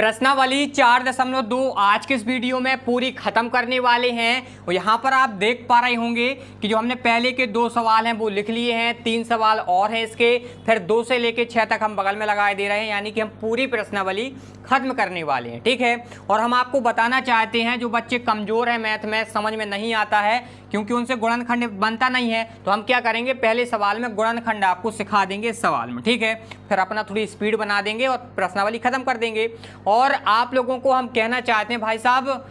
प्रश्नावली चार दशमलव दो आज के इस वीडियो में पूरी ख़त्म करने वाले हैं और यहाँ पर आप देख पा रहे होंगे कि जो हमने पहले के दो सवाल हैं वो लिख लिए हैं तीन सवाल और हैं इसके फिर दो से लेकर छः तक हम बगल में लगाए दे रहे हैं यानी कि हम पूरी प्रश्नावली ख़त्म करने वाले हैं ठीक है और हम आपको बताना चाहते हैं जो बच्चे कमज़ोर हैं मैथ में समझ में नहीं आता है क्योंकि उनसे गुणनखंड बनता नहीं है तो हम क्या करेंगे पहले सवाल में गुणनखंड आपको सिखा देंगे इस सवाल में ठीक है फिर अपना थोड़ी स्पीड बना देंगे और प्रश्नावली खत्म कर देंगे और आप लोगों को हम कहना चाहते हैं भाई साहब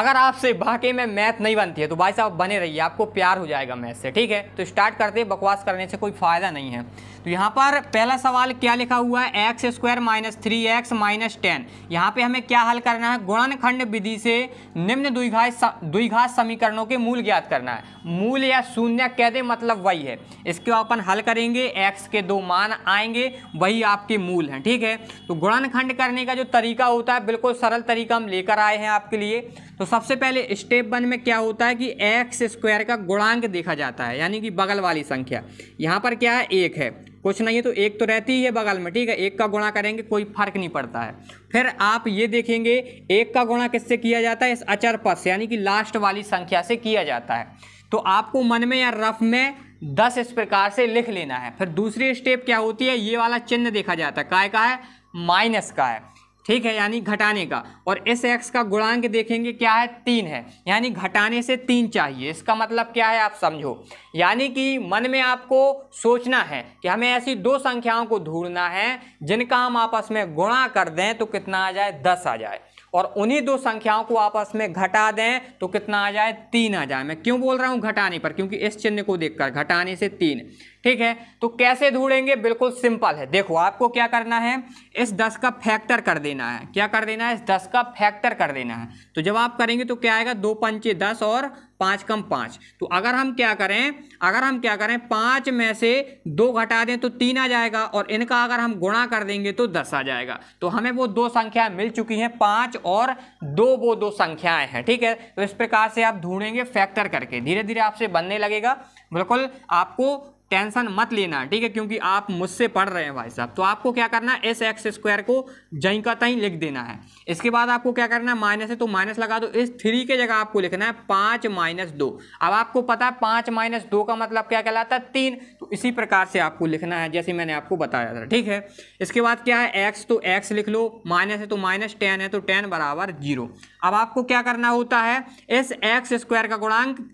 अगर आपसे बाकी में मैथ नहीं बनती है तो भाई साहब बने रहिए आपको प्यार हो जाएगा मैथ से ठीक है तो स्टार्ट करते बकवास करने से कोई फ़ायदा नहीं है तो यहाँ पर पहला सवाल क्या लिखा हुआ है x square minus three x minus ten यहाँ पर हमें क्या हल करना है गुणनखंड विधि से निम्न द्विघात द्विघात समीकरणों के मूल ज्ञात करना है मूल या शून्य कह दे मतलब वही है इसको अपन हल करेंगे एक्स के दो मान आएंगे वही आपके मूल हैं ठीक है तो गुणनखंड करने का जो तरीका होता है बिल्कुल सरल तरीका हम लेकर आए हैं आपके लिए तो सबसे पहले स्टेप वन में क्या होता है कि एक्स स्क्वायर का गुणांक देखा जाता है यानी कि बगल वाली संख्या यहाँ पर क्या है एक है कुछ नहीं है तो एक तो रहती ही है बगल में ठीक है एक का गुणा करेंगे कोई फर्क नहीं पड़ता है फिर आप ये देखेंगे एक का गुणा किससे किया जाता है इस अचर पद से यानी कि लास्ट वाली संख्या से किया जाता है तो आपको मन में या रफ में दस इस प्रकार से लिख लेना है फिर दूसरी स्टेप क्या होती है ये वाला चिन्ह देखा जाता है काय का है माइनस का है ठीक है यानी घटाने का और एस एक्स का गुणांक देखेंगे क्या है तीन है यानी घटाने से तीन चाहिए इसका मतलब क्या है आप समझो यानी कि मन में आपको सोचना है कि हमें ऐसी दो संख्याओं को ढूंढना है जिनका हम आपस में गुणा कर दें तो कितना आ जाए दस आ जाए और उन्हीं दो संख्याओं को आपस में घटा दें तो कितना आ जाए तीन आ जाए मैं क्यों बोल रहा हूँ घटाने पर क्योंकि इस चिन्ह को देखकर घटाने से तीन ठीक है तो कैसे ढूंढेंगे बिल्कुल सिंपल है देखो आपको क्या करना है इस दस का फैक्टर कर देना है क्या कर देना है इस दस का फैक्टर कर देना है तो जब आप करेंगे तो क्या आएगा दो पंचे दस और पाँच कम पाँच तो अगर हम क्या करें अगर हम क्या करें पाँच में से दो घटा दें तो तीन आ जाएगा और इनका अगर हम गुणा कर देंगे तो दस आ जाएगा तो हमें वो दो संख्या मिल चुकी हैं पाँच और दो वो दो संख्याएं हैं ठीक है तो इस प्रकार से आप ढूंढेंगे फैक्टर करके धीरे धीरे आपसे बनने लगेगा बिल्कुल आपको टेंशन मत लेना ठीक है क्योंकि आप मुझसे पढ़ रहे हैं भाई साहब तो आपको क्या करना है एस एक्स स्क्वायर को जहीं का तहीं लिख देना है इसके बाद आपको क्या करना है माइनस है तो माइनस लगा दो इस थ्री के जगह आपको लिखना है पाँच माइनस दो अब आपको पता है पाँच माइनस दो का मतलब क्या कहलाता है तीन तो इसी प्रकार से आपको लिखना है जैसे मैंने आपको बताया था ठीक है इसके बाद क्या है एक्स तो एक्स लिख लो माइनस है तो माइनस टेन है तो टेन बराबर जीरो अब आपको क्या करना होता है इस एक्स स्क्वायर का गुणांक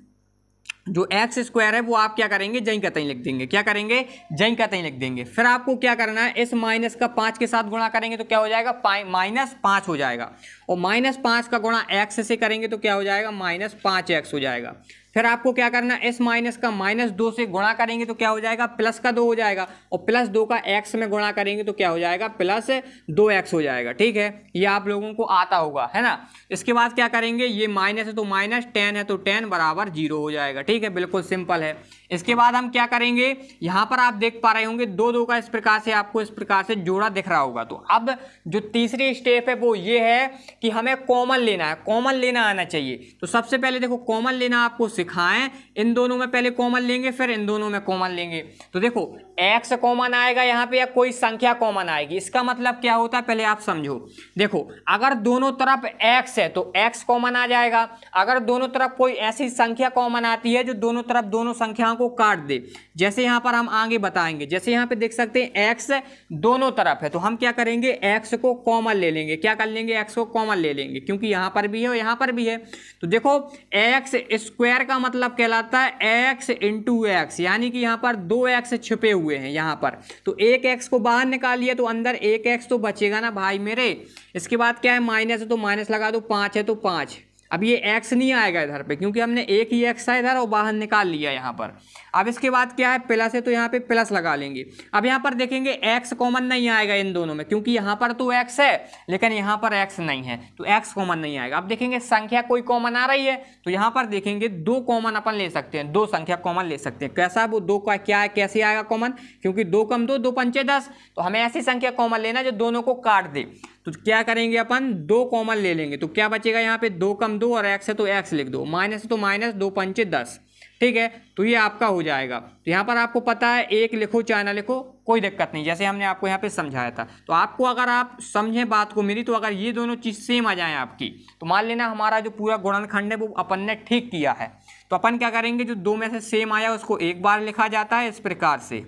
जो एक्स स्क्वायर है वो आप क्या करेंगे जई का तई लिख देंगे क्या करेंगे जई का तई लिख देंगे फिर आपको क्या करना है इस माइनस का पाँच के साथ गुणा करेंगे तो क्या हो जाएगा माइनस पाँच हो जाएगा और माइनस पाँच का गुणा एक्स से करेंगे तो क्या हो जाएगा माइनस पाँच एक्स हो जाएगा फिर आपको क्या करना एस माइनस का माइनस दो से गुणा करेंगे तो क्या हो जाएगा प्लस का दो हो जाएगा और प्लस दो का एक्स में गुणा करेंगे तो क्या हो जाएगा प्लस दो एक्स हो जाएगा ठीक है ये आप लोगों को आता होगा है ना इसके बाद क्या करेंगे ये माइनस है तो माइनस टेन है तो टेन बराबर जीरो हो जाएगा ठीक है बिल्कुल सिंपल है इसके बाद हम क्या करेंगे यहाँ पर आप देख पा रहे होंगे दो दो का इस प्रकार से आपको इस प्रकार से जोड़ा दिख रहा होगा तो अब जो तीसरी स्टेप है वो ये है कि हमें कॉमन लेना है कॉमन लेना आना चाहिए तो सबसे पहले देखो कॉमन लेना आपको सिखाएं इन दोनों में पहले कॉमन लेंगे फिर इन दोनों में कॉमन लेंगे तो देखो एक्स कॉमन आएगा यहाँ पे या कोई संख्या कॉमन आएगी इसका मतलब क्या होता है पहले आप समझो देखो अगर दोनों तरफ एक्स है तो एक्स कॉमन आ जाएगा अगर दोनों तरफ कोई ऐसी संख्या कॉमन आती है जो दोनों तरफ दोनों संख्याओं को काट दे जैसे यहाँ पर हम आगे बताएंगे जैसे यहाँ पे देख सकते हैं एक्स दोनों तरफ है तो हम क्या करेंगे एक्स को कॉमन ले लेंगे क्या कर लेंगे एक्स को कॉमन ले लेंगे क्योंकि यहाँ पर भी है और यहाँ पर भी है तो देखो एक्स स्क्वायर का मतलब कहलाता है एक्स इंटू एक्स यानी कि यहाँ पर दो एक्स छिपे हुए हुए हैं यहाँ पर तो एक एक्स को बाहर निकालिए तो अंदर एक एक्स तो बचेगा ना भाई मेरे इसके बाद क्या है माइनस है तो माइनस लगा दो पाँच है तो पाँच अब ये एक्स नहीं आएगा इधर पे क्योंकि हमने एक ही एक्स है इधर और बाहर निकाल लिया यहाँ पर अब इसके बाद क्या है प्लस है तो यहाँ पे प्लस लगा लेंगे अब यहाँ पर देखेंगे एक्स कॉमन नहीं आएगा इन दोनों में क्योंकि यहाँ पर तो एक्स है लेकिन यहाँ पर एक्स नहीं है तो एक्स कॉमन नहीं आएगा अब देखेंगे संख्या कोई कॉमन आ रही है तो यहाँ पर देखेंगे दो कॉमन अपन ले सकते हैं दो संख्या कॉमन ले सकते हैं कैसा वो दो का क्या है कैसे आएगा कॉमन क्योंकि दो कम दो दो पंचे दस तो हमें ऐसी संख्या कॉमन लेना जो दोनों को काट दे तो क्या करेंगे अपन दो कॉमन ले लेंगे तो क्या बचेगा यहाँ पे दो कम दो और एक्स है तो एक्स लिख दो माइनस है तो माइनस दो पंचे दस ठीक है तो ये आपका हो जाएगा तो यहाँ पर आपको पता है एक लिखो चाहे ना लिखो कोई दिक्कत नहीं जैसे हमने आपको यहाँ पे समझाया था तो आपको अगर आप समझें बात को मेरी तो अगर ये दोनों चीज़ सेम आ जाए आपकी तो मान लेना हमारा जो पूरा गुणनखंड है वो अपन ने ठीक किया है तो अपन क्या करेंगे जो दो में से सेम आया उसको एक बार लिखा जाता है इस प्रकार से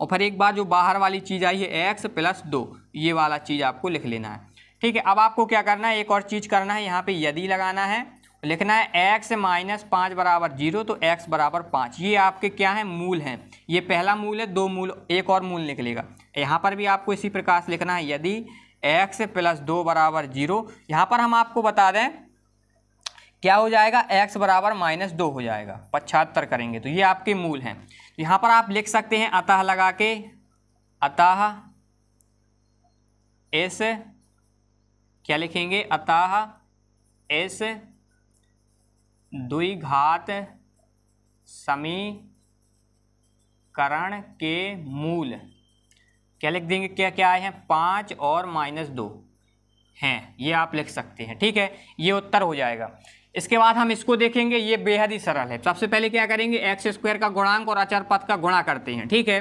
और फिर एक बार जो बाहर वाली चीज़ आई है एक्स प्लस दो ये वाला चीज़ आपको लिख लेना है ठीक है अब आपको क्या करना है एक और चीज़ करना है यहाँ पे यदि लगाना है लिखना है एक्स माइनस पाँच बराबर जीरो तो एक्स बराबर पाँच ये आपके क्या है मूल हैं ये पहला मूल है दो मूल एक और मूल निकलेगा यहाँ पर भी आपको इसी प्रकार से लिखना है यदि एक्स प्लस दो बराबर जीरो यहाँ पर हम आपको बता दें क्या हो जाएगा एक्स बराबर माइनस दो हो जाएगा पचहत्तर करेंगे तो ये आपके मूल हैं यहाँ पर आप लिख सकते हैं अतः लगा के अतः एस क्या लिखेंगे अतः एस द्विघात समीकरण के मूल क्या लिख देंगे क्या क्या आए हैं पाँच और माइनस दो हैं ये आप लिख सकते हैं ठीक है ये उत्तर हो जाएगा इसके बाद हम इसको देखेंगे ये बेहद ही सरल है सबसे पहले क्या करेंगे एक्स स्क्वायर का गुणांक और अचर पथ का गुणा करते हैं ठीक है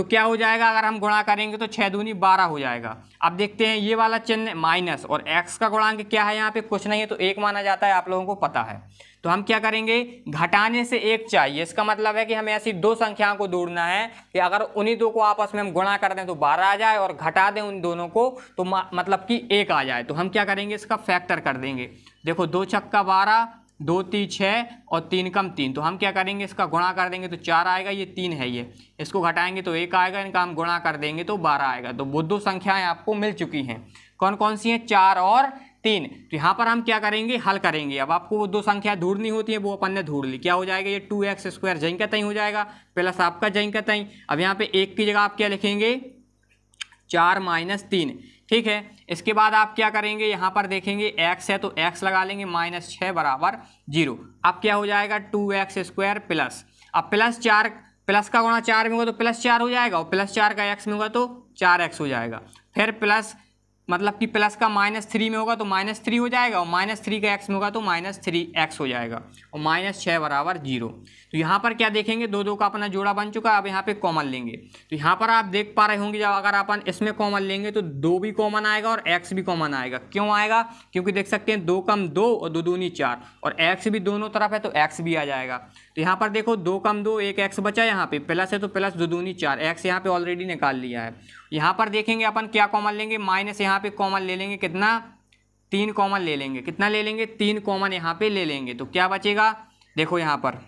तो क्या हो जाएगा अगर हम गुणा करेंगे तो छः दूनी बारह हो जाएगा अब देखते हैं ये वाला चिन्ह माइनस और एक्स का गुणांक क्या है यहाँ पे कुछ नहीं है तो एक माना जाता है आप लोगों को पता है तो हम क्या करेंगे घटाने से एक चाहिए इसका मतलब है कि हमें ऐसी दो संख्याओं को दूड़ना है कि अगर उन्हीं दो को आपस में हम गुणा कर दें तो बारह आ जाए और घटा दें उन दोनों को तो मतलब कि एक आ जाए तो हम क्या करेंगे इसका फैक्टर कर देंगे देखो दो छक्का बारह दो तीन छः और तीन कम तीन तो हम क्या करेंगे इसका गुणा कर देंगे तो चार आएगा ये तीन है ये इसको घटाएंगे तो एक आएगा इनका हम गुणा कर देंगे तो बारह आएगा तो वो दो संख्याएँ आपको मिल चुकी हैं कौन कौन सी हैं चार और तीन तो यहाँ पर हम क्या करेंगे हल करेंगे अब आपको वो दो संख्या ढूंढनी होती है वो अपन ने ढूंढ ली क्या हो जाएगा ये टू एक्स स्क्वायर जैंक का तय हो जाएगा प्लस आपका जैंक का तय अब यहाँ पे एक की जगह आप क्या लिखेंगे चार माइनस तीन ठीक है इसके बाद आप क्या करेंगे यहाँ पर देखेंगे x है तो x लगा लेंगे माइनस छः बराबर जीरो अब क्या हो जाएगा टू एक्स स्क्वायर प्लस अब प्लस चार प्लस का गुणा चार में होगा तो प्लस चार हो जाएगा और प्लस चार का एक्स में होगा तो चार एक्स हो जाएगा फिर प्लस मतलब कि प्लस का माइनस थ्री में होगा तो माइनस थ्री हो जाएगा और माइनस थ्री का एक्स में होगा तो माइनस थ्री एक्स हो जाएगा और माइनस छः बराबर जीरो तो यहाँ पर क्या देखेंगे दो दो का अपना जोड़ा बन चुका है अब यहाँ पे कॉमन लेंगे तो यहाँ पर आप देख पा रहे होंगे जब अगर अपन इसमें कॉमन लेंगे तो दो भी कॉमन आएगा और एक्स भी कॉमन आएगा क्यों आएगा क्योंकि देख सकते हैं दो कम दो और दो दूनी चार और एक्स भी दोनों तरफ है तो एक्स भी आ जाएगा तो यहाँ पर देखो दो कम दो एक एक्स बचा है यहाँ पे प्लस है तो प्लस दो दूनी चार एक्स यहाँ पे ऑलरेडी निकाल लिया है यहाँ पर देखेंगे अपन क्या कॉमन लेंगे माइनस यहाँ पे कॉमन ले लेंगे कितना तीन कॉमन ले लेंगे कितना ले लेंगे तीन कॉमन यहाँ पे ले लेंगे तो क्या बचेगा देखो यहाँ पर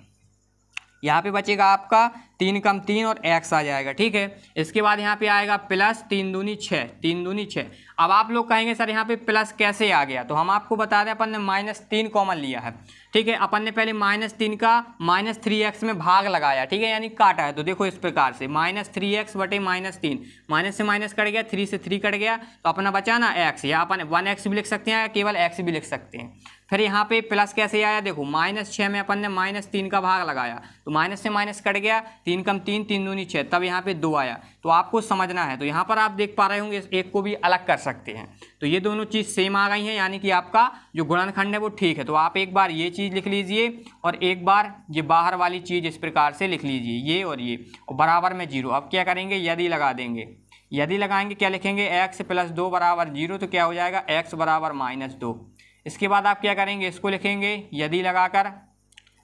यहाँ पे बचेगा आपका तीन कम तीन और एक्स आ जाएगा ठीक है इसके बाद यहाँ पे आएगा प्लस तीन दूनी छः तीन दूनी छः अब आप लोग कहेंगे सर यहाँ पे प्लस कैसे आ गया तो हम आपको बता दें अपन ने माइनस तीन कॉमन लिया है ठीक है अपन ने पहले माइनस तीन का माइनस थ्री एक्स में भाग लगाया ठीक है यानी काटा है तो देखो इस प्रकार से माइनस थ्री एक्स बटे माइनस तीन माइनस से माइनस कट गया थ्री से थ्री कट गया तो अपना बचाना एक्स या अपन वन एक्स भी लिख सकते हैं या केवल एक्स भी लिख सकते हैं फिर यहाँ पे प्लस कैसे आया देखो माइनस छः में अपन ने माइनस तीन का भाग लगाया तो माइनस से माइनस कट गया तीन कम तीन तीन दूनी छः तब यहाँ पे दो आया तो आपको समझना है तो यहाँ पर आप देख पा रहे होंगे एक को भी अलग कर सकते हैं तो ये दोनों चीज़ सेम आ गई हैं यानी कि आपका जो गुणनखंड है वो ठीक है तो आप एक बार ये चीज़ लिख लीजिए और एक बार ये बाहर वाली चीज़ इस प्रकार से लिख लीजिए ये और ये और बराबर में जीरो अब क्या करेंगे यदि लगा देंगे यदि लगाएंगे क्या लिखेंगे एक्स प्लस दो बराबर जीरो तो क्या हो जाएगा एक्स बराबर माइनस दो इसके बाद आप क्या करेंगे इसको लिखेंगे यदि लगाकर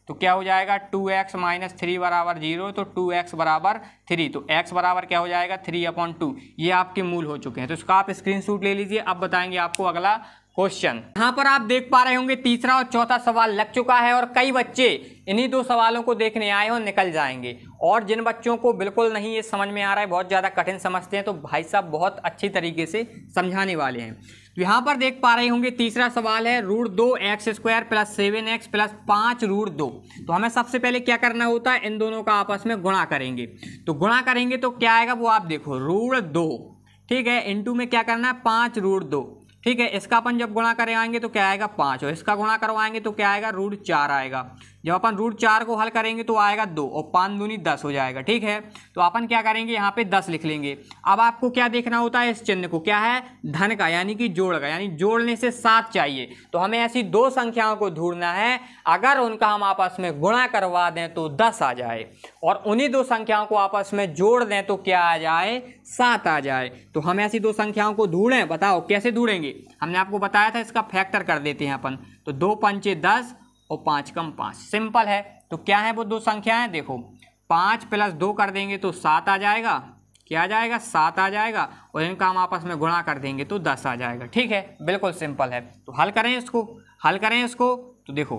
तो क्या हो जाएगा टू एक्स माइनस थ्री बराबर जीरो तो टू एक्स बराबर थ्री तो एक्स बराबर क्या हो जाएगा थ्री अपॉन टू ये आपके मूल हो चुके हैं तो इसका आप स्क्रीनशॉट ले लीजिए अब बताएंगे आपको अगला क्वेश्चन यहाँ पर आप देख पा रहे होंगे तीसरा और चौथा सवाल लग चुका है और कई बच्चे इन्हीं दो सवालों को देखने आए और निकल जाएंगे और जिन बच्चों को बिल्कुल नहीं ये समझ में आ रहा है बहुत ज़्यादा कठिन समझते हैं तो भाई साहब बहुत अच्छी तरीके से समझाने वाले हैं तो यहाँ पर देख पा रहे होंगे तीसरा सवाल है रूट दो x square plus seven x plus पाँच रूट दो तो हमें सबसे पहले क्या करना होता है इन दोनों का आपस में गुणा करेंगे तो गुणा करेंगे तो क्या आएगा वो आप देखो रूढ़ दो ठीक है इंटू में क्या करना है पाँच रूट दो ठीक है इसका अपन जब गुणा करेंगे तो क्या आएगा पाँच और इसका गुणा करवाएंगे तो क्या आएगा रूट चार आएगा जब अपन रूट चार को हल करेंगे तो आएगा दो और पाँच दूनी दस हो जाएगा ठीक है तो अपन क्या करेंगे यहाँ पे दस लिख लेंगे अब आपको क्या देखना होता है इस चिन्ह को क्या है धन का यानी कि जोड़ का यानी जोड़ने से सात चाहिए तो हमें ऐसी दो संख्याओं को ढूंढना है अगर उनका हम आपस में गुणा करवा दें तो दस आ जाए और उन्हीं दो संख्याओं को आपस में जोड़ दें तो क्या आ जाए सात आ जाए तो हम ऐसी दो संख्याओं को ढूंढें बताओ कैसे ढूंढेंगे हमने आपको बताया था इसका फैक्टर कर देते हैं अपन तो दो पंचे दस और पाँच कम पाँच सिंपल है तो क्या है वो दो संख्याएं देखो पाँच प्लस दो कर देंगे तो सात आ जाएगा क्या आ जाएगा सात आ जाएगा और इनका हम आपस में गुणा कर देंगे तो दस आ जाएगा ठीक है बिल्कुल सिंपल है तो हल करें इसको हल करें इसको तो देखो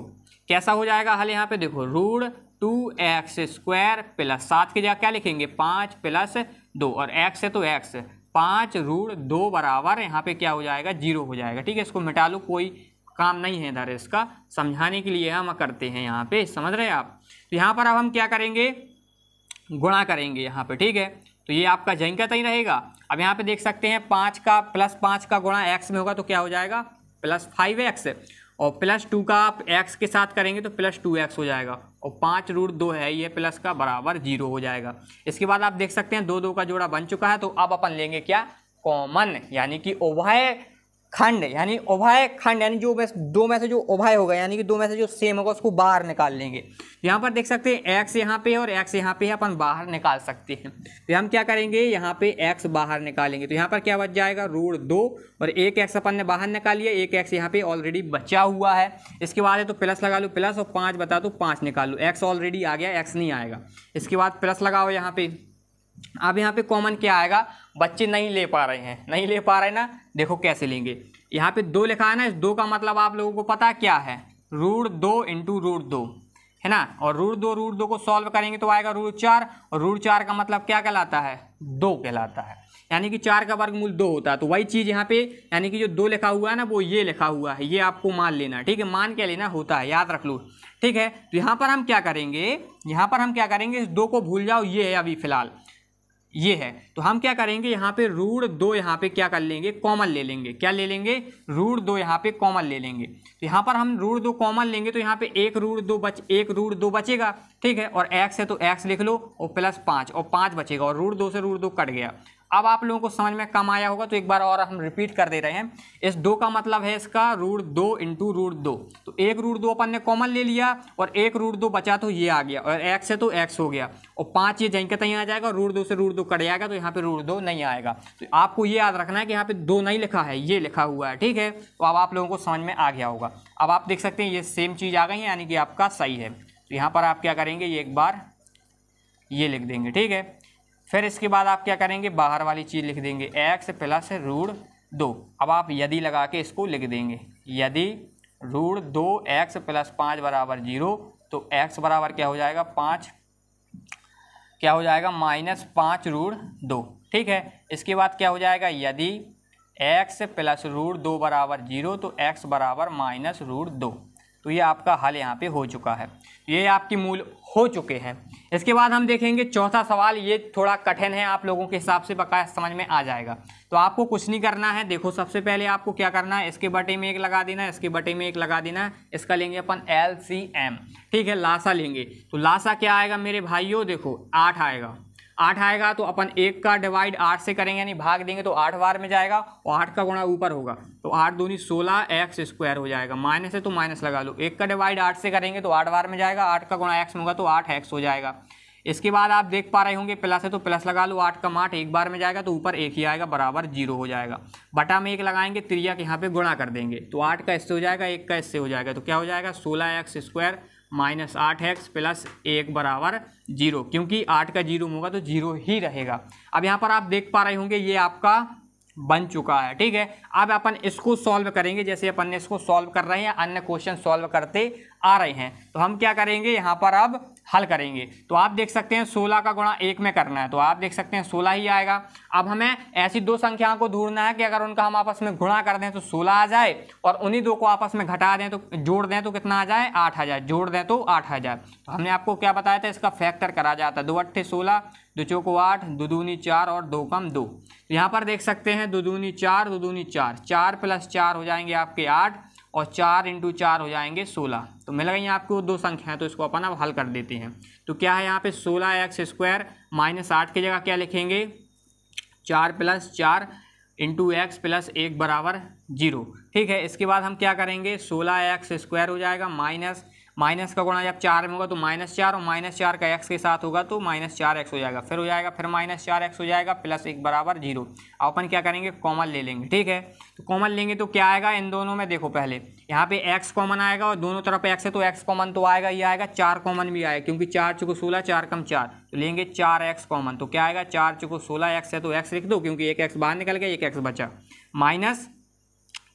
कैसा हो जाएगा हल यहाँ पे देखो root two x square plus सात की जगह क्या लिखेंगे पाँच प्लस दो और एक्स है तो एक्स पाँच रूढ़ दो बराबर यहाँ पे क्या हो जाएगा जीरो हो जाएगा ठीक है इसको मिटा लो कोई काम नहीं है इधर इसका समझाने के लिए हम करते हैं यहाँ पे समझ रहे हैं आप तो यहाँ पर अब हम क्या करेंगे गुणा करेंगे यहाँ पे ठीक है तो ये आपका जंग का ही रहेगा अब यहाँ पे देख सकते हैं पाँच का प्लस पाँच का गुणा एक्स में होगा तो क्या हो जाएगा प्लस फाइव एक्स और प्लस टू का आप एक्स के साथ करेंगे तो प्लस टू एक्स हो जाएगा और पाँच रूट दो है ये प्लस का बराबर जीरो हो जाएगा इसके बाद आप देख सकते हैं दो दो का जोड़ा बन चुका है तो अब अपन लेंगे क्या कॉमन यानी कि ओवाय खंड यानी उभय खंड यानी जो दो में से जो उभय होगा यानी कि दो में से जो सेम होगा उसको बाहर निकाल लेंगे यहाँ पर देख सकते हैं एक्स यहाँ पे और एक्स यहाँ पे अपन बाहर निकाल सकते हैं तो हम क्या करेंगे यहाँ पे एक्स बाहर निकालेंगे तो यहाँ पर क्या बच जाएगा रूड दो और एक एक्स अपन ने बाहर निकाल लिया एक एक्स यहाँ पे ऑलरेडी बचा हुआ है इसके बाद है तो प्लस लगा लो प्लस और पाँच बता दो पाँच निकाल लो एक्स ऑलरेडी आ गया एक्स नहीं आएगा इसके बाद प्लस लगाओ यहाँ पे अब यहाँ पे कॉमन क्या आएगा बच्चे नहीं ले पा रहे हैं नहीं ले पा रहे ना देखो कैसे लेंगे यहाँ पे दो लिखा है ना इस दो का मतलब आप लोगों को पता क्या है रूट दो इंटू रूट दो है ना और रूट दो रूट दो को सॉल्व करेंगे तो आएगा रूट चार और रूट चार का मतलब क्या कहलाता है दो कहलाता है यानी कि चार का वर्गमूल दो होता है तो वही चीज़ यहाँ पे यानी कि जो दो लिखा हुआ है ना वो ये लिखा हुआ है ये आपको मान लेना ठीक है मान क्या लेना होता है याद रख लो ठीक है तो यहाँ पर हम क्या करेंगे यहाँ पर हम क्या करेंगे इस दो को भूल जाओ ये है अभी फिलहाल ये है तो हम क्या करेंगे यहाँ पे रूढ़ दो यहाँ पे क्या कर लेंगे कॉमन ले लेंगे क्या ले लेंगे रूढ़ दो यहाँ पे कॉमन ले लेंगे तो यहाँ पर हम रूढ़ दो कॉमन लेंगे तो यहाँ पे एक रूढ़ दो बच एक रूढ़ दो बचेगा ठीक है और एक्स है तो एक्स लिख लो और प्लस पाँच और पाँच बचेगा और रूढ़ दो से रूढ़ दो कट गया अब आप लोगों को समझ में कम आया होगा तो एक बार और हम रिपीट कर दे रहे हैं इस दो का मतलब है इसका रूट दो इंटू रूट दो तो एक रूट दो अपन ने कॉमन ले लिया और एक रूट दो बचा तो ये आ गया और एक्स है तो एक्स हो गया और पाँच ये के तय आ जाएगा रूट दो से रूट दो कट जाएगा तो यहाँ पर रूट दो नहीं आएगा तो आपको ये याद रखना है कि यहाँ पर दो नहीं लिखा है ये लिखा हुआ है ठीक है तो अब आप लोगों को समझ में आ गया होगा अब आप देख सकते हैं ये सेम चीज़ आ गई है यानी कि आपका सही है तो यहाँ पर आप क्या करेंगे ये एक बार ये लिख देंगे ठीक है फिर इसके बाद आप क्या करेंगे बाहर वाली चीज़ लिख देंगे एक्स प्लस रूढ़ दो अब आप यदि लगा के इसको लिख देंगे यदि रूढ़ दो एक्स प्लस पाँच बराबर जीरो तो एक्स बराबर क्या हो जाएगा पाँच क्या हो जाएगा माइनस पाँच रूढ़ दो ठीक है इसके बाद क्या हो जाएगा यदि एक्स प्लस रूढ़ दो बराबर जीरो तो एक्स बराबर माइनस रूढ़ दो तो ये आपका हल यहाँ पे हो चुका है ये आपके मूल हो चुके हैं इसके बाद हम देखेंगे चौथा सवाल ये थोड़ा कठिन है आप लोगों के हिसाब से पक्का समझ में आ जाएगा तो आपको कुछ नहीं करना है देखो सबसे पहले आपको क्या करना है इसके बटे में एक लगा देना है इसके बटे में एक लगा देना इसका लेंगे अपन एल सी एम ठीक है लासा लेंगे तो लासा क्या आएगा मेरे भाइयों देखो आठ आएगा आठ आएगा तो अपन एक का डिवाइड आठ से करेंगे यानी भाग देंगे तो आठ बार में जाएगा और आठ का गुणा ऊपर होगा तो आठ दूनी सोलह एक्स स्क्वायर हो जाएगा माइनस है तो माइनस लगा लो एक का डिवाइड आठ से करेंगे तो आठ बार में जाएगा आठ का गुणा एक्स होगा तो आठ एक्स हो जाएगा इसके बाद आप देख पा रहे होंगे प्लस है तो प्लस लगा लो आठ का माठ एक बार में जाएगा तो ऊपर एक ही आएगा बराबर जीरो हो जाएगा बटा में एक लगाएंगे त्रिया के यहाँ पे गुणा कर देंगे तो आठ का इससे हो जाएगा एक का इससे हो जाएगा तो क्या हो जाएगा सोलह एक्स स्क्वायर माइनस आठ एक्स प्लस एक बराबर जीरो क्योंकि आठ का जीरो होगा तो जीरो ही रहेगा अब यहाँ पर आप देख पा रहे होंगे ये आपका बन चुका है ठीक है अब अपन इसको सॉल्व करेंगे जैसे अपन ने इसको सॉल्व कर रहे हैं अन्य क्वेश्चन सॉल्व करते आ रहे हैं तो हम क्या करेंगे यहाँ पर अब हल करेंगे तो आप देख सकते हैं सोलह का गुणा एक में करना है तो आप देख सकते हैं सोलह ही आएगा अब हमें ऐसी दो संख्याओं को ढूंढना है कि अगर उनका हम आपस में गुणा कर दें तो सोलह आ जाए और उन्हीं दो को आपस में घटा दें तो जोड़ दें तो कितना आ जाए आठ आ जाए जोड़ दें तो आठ आ जाए तो हमने आपको क्या बताया था इसका फैक्टर करा जाता है दो अट्ठे सोलह दो चौको आठ दो दूनी चार और दो कम दो तो यहाँ पर देख सकते हैं दो दूनी चार दो दूनी चार चार प्लस चार हो जाएंगे आपके आठ और चार इंटू चार हो जाएंगे सोलह तो मिल गई आपको दो संख्या है तो इसको अपन अब हल कर देते हैं तो क्या है यहाँ पे सोलह एक्स स्क्वायर माइनस आठ की जगह क्या लिखेंगे चार प्लस चार इंटू एक्स प्लस एक बराबर जीरो ठीक है इसके बाद हम क्या करेंगे सोलह एक्स स्क्वायर हो जाएगा माइनस माइनस का गुणा जब चार में होगा तो माइनस चार और माइनस चार का एक्स के साथ होगा तो माइनस चार एक्स हो जाएगा फिर हो जाएगा फिर माइनस चार एक्स हो जाएगा प्लस एक बराबर जीरो अपन क्या करेंगे कॉमन ले लेंगे ठीक है तो कॉमन लेंगे तो क्या आएगा इन दोनों में देखो पहले यहाँ पे एक्स कॉमन आएगा और दोनों तरफ एक्स है तो एक्स कॉमन तो आएगा ही आएगा चार कॉमन भी आएगा क्योंकि चार चुको सोलह चार कम चार तो लेंगे चार एक्स कॉमन तो क्या आएगा चार चुको सोलह एक्स है तो एक्स लिख दो क्योंकि एक एक्स बाहर निकल गया एक एक्स बचा माइनस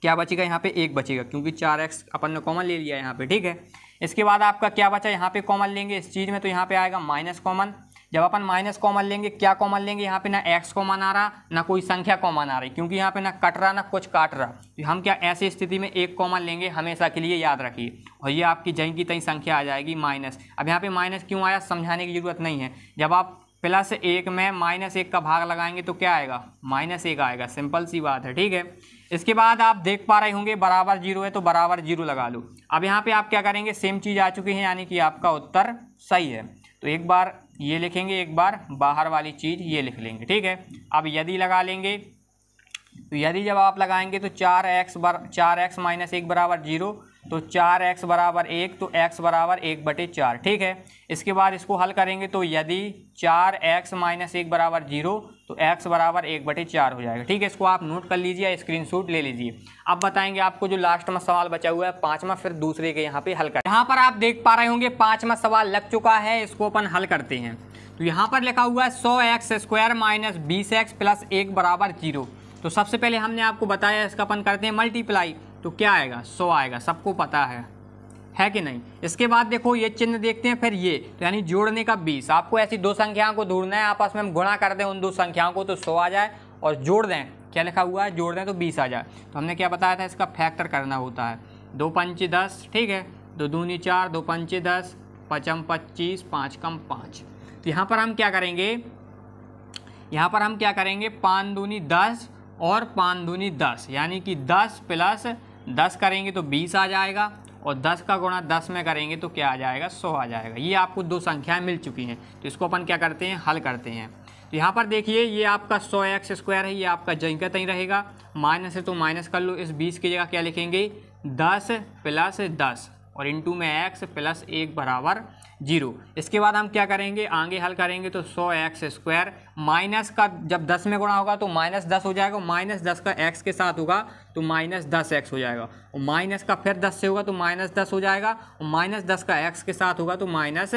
क्या बचेगा यहाँ पे एक बचेगा क्योंकि चार एक्स अपन ने कॉमन ले लिया यहाँ पे ठीक है इसके बाद आपका क्या बचा यहाँ पे कॉमन लेंगे इस चीज़ में तो यहाँ पे आएगा माइनस कॉमन जब अपन माइनस कॉमन लेंगे क्या कॉमन लेंगे यहाँ पे ना एक्स कॉमन आ रहा ना कोई संख्या कॉमन आ रही क्योंकि यहाँ पे ना कट रहा ना कुछ काट रहा तो हम क्या ऐसी स्थिति में एक कॉमन लेंगे हमेशा के लिए याद रखिए और ये आपकी जहीं की तई संख्या आ जाएगी माइनस अब यहाँ पर माइनस क्यों आया समझाने की जरूरत नहीं है जब आप प्लस एक में माइनस एक का भाग लगाएंगे तो क्या आएगा माइनस एक आएगा सिंपल सी बात है ठीक है इसके बाद आप देख पा रहे होंगे बराबर जीरो है तो बराबर जीरो लगा लो अब यहाँ पे आप क्या करेंगे सेम चीज़ आ चुकी है यानी कि आपका उत्तर सही है तो एक बार ये लिखेंगे एक बार बाहर वाली चीज़ ये लिख लेंगे ठीक है अब यदि लगा लेंगे तो यदि जब आप लगाएंगे तो चार एक्स बार चार एक्स माइनस एक बराबर जीरो तो चार एक्स बराबर एक तो एक्स बराबर एक बटे चार ठीक है इसके बाद इसको हल करेंगे तो यदि चार एक्स माइनस एक बराबर जीरो तो एक्स बराबर एक बटे चार हो जाएगा ठीक है इसको आप नोट कर लीजिए स्क्रीन शूट ले लीजिए अब बताएंगे आपको जो लास्ट में सवाल बचा हुआ है पांचवा फिर दूसरे के यहाँ पे हल कर यहाँ पर आप देख पा रहे होंगे पाँचवा सवाल लग चुका है इसको अपन हल करते हैं तो यहाँ पर लिखा हुआ है सौ एक्स स्क्वायर माइनस बीस एक्स प्लस एक बराबर जीरो तो सबसे पहले हमने आपको बताया इसका अपन करते हैं मल्टीप्लाई तो क्या आएगा सौ आएगा सबको पता है है कि नहीं इसके बाद देखो ये चिन्ह देखते हैं फिर ये तो यानी जोड़ने का बीस आपको ऐसी दो संख्याओं को ढूंढना है आपस में हम गुणा कर दें उन दो संख्याओं को तो सौ आ जाए और जोड़ दें क्या लिखा हुआ है जोड़ दें तो बीस आ जाए तो हमने क्या बताया था इसका फैक्टर करना होता है दो पंचे दस ठीक है दो दूनी चार दो पंचे दस पचम पच्चीस पाँच कम पाँच तो यहाँ पर हम क्या करेंगे यहाँ पर हम क्या करेंगे पान दूनी दस और पान दूनी दस यानी कि दस प्लस दस करेंगे तो बीस आ जाएगा और दस का गुणा दस में करेंगे तो क्या आ जाएगा सौ आ जाएगा ये आपको दो संख्याएं मिल चुकी हैं तो इसको अपन क्या करते हैं हल करते हैं तो यहाँ पर देखिए ये आपका सौ एक्स स्क्वायर है ये आपका जंका तीन रहेगा माइनस है तो माइनस कर लो इस बीस की जगह क्या लिखेंगे दस प्लस दस और इंटू में एक्स प्लस एक बराबर जीरो इसके बाद हम क्या करेंगे आगे हल करेंगे तो सौ एक्स स्क्वायर माइनस का जब दस में गुणा होगा तो माइनस दस हो जाएगा माइनस दस का एक्स के साथ होगा तो माइनस दस एक्स हो जाएगा और माइनस का फिर दस से होगा तो माइनस दस हो जाएगा और माइनस दस का एक्स के साथ होगा तो माइनस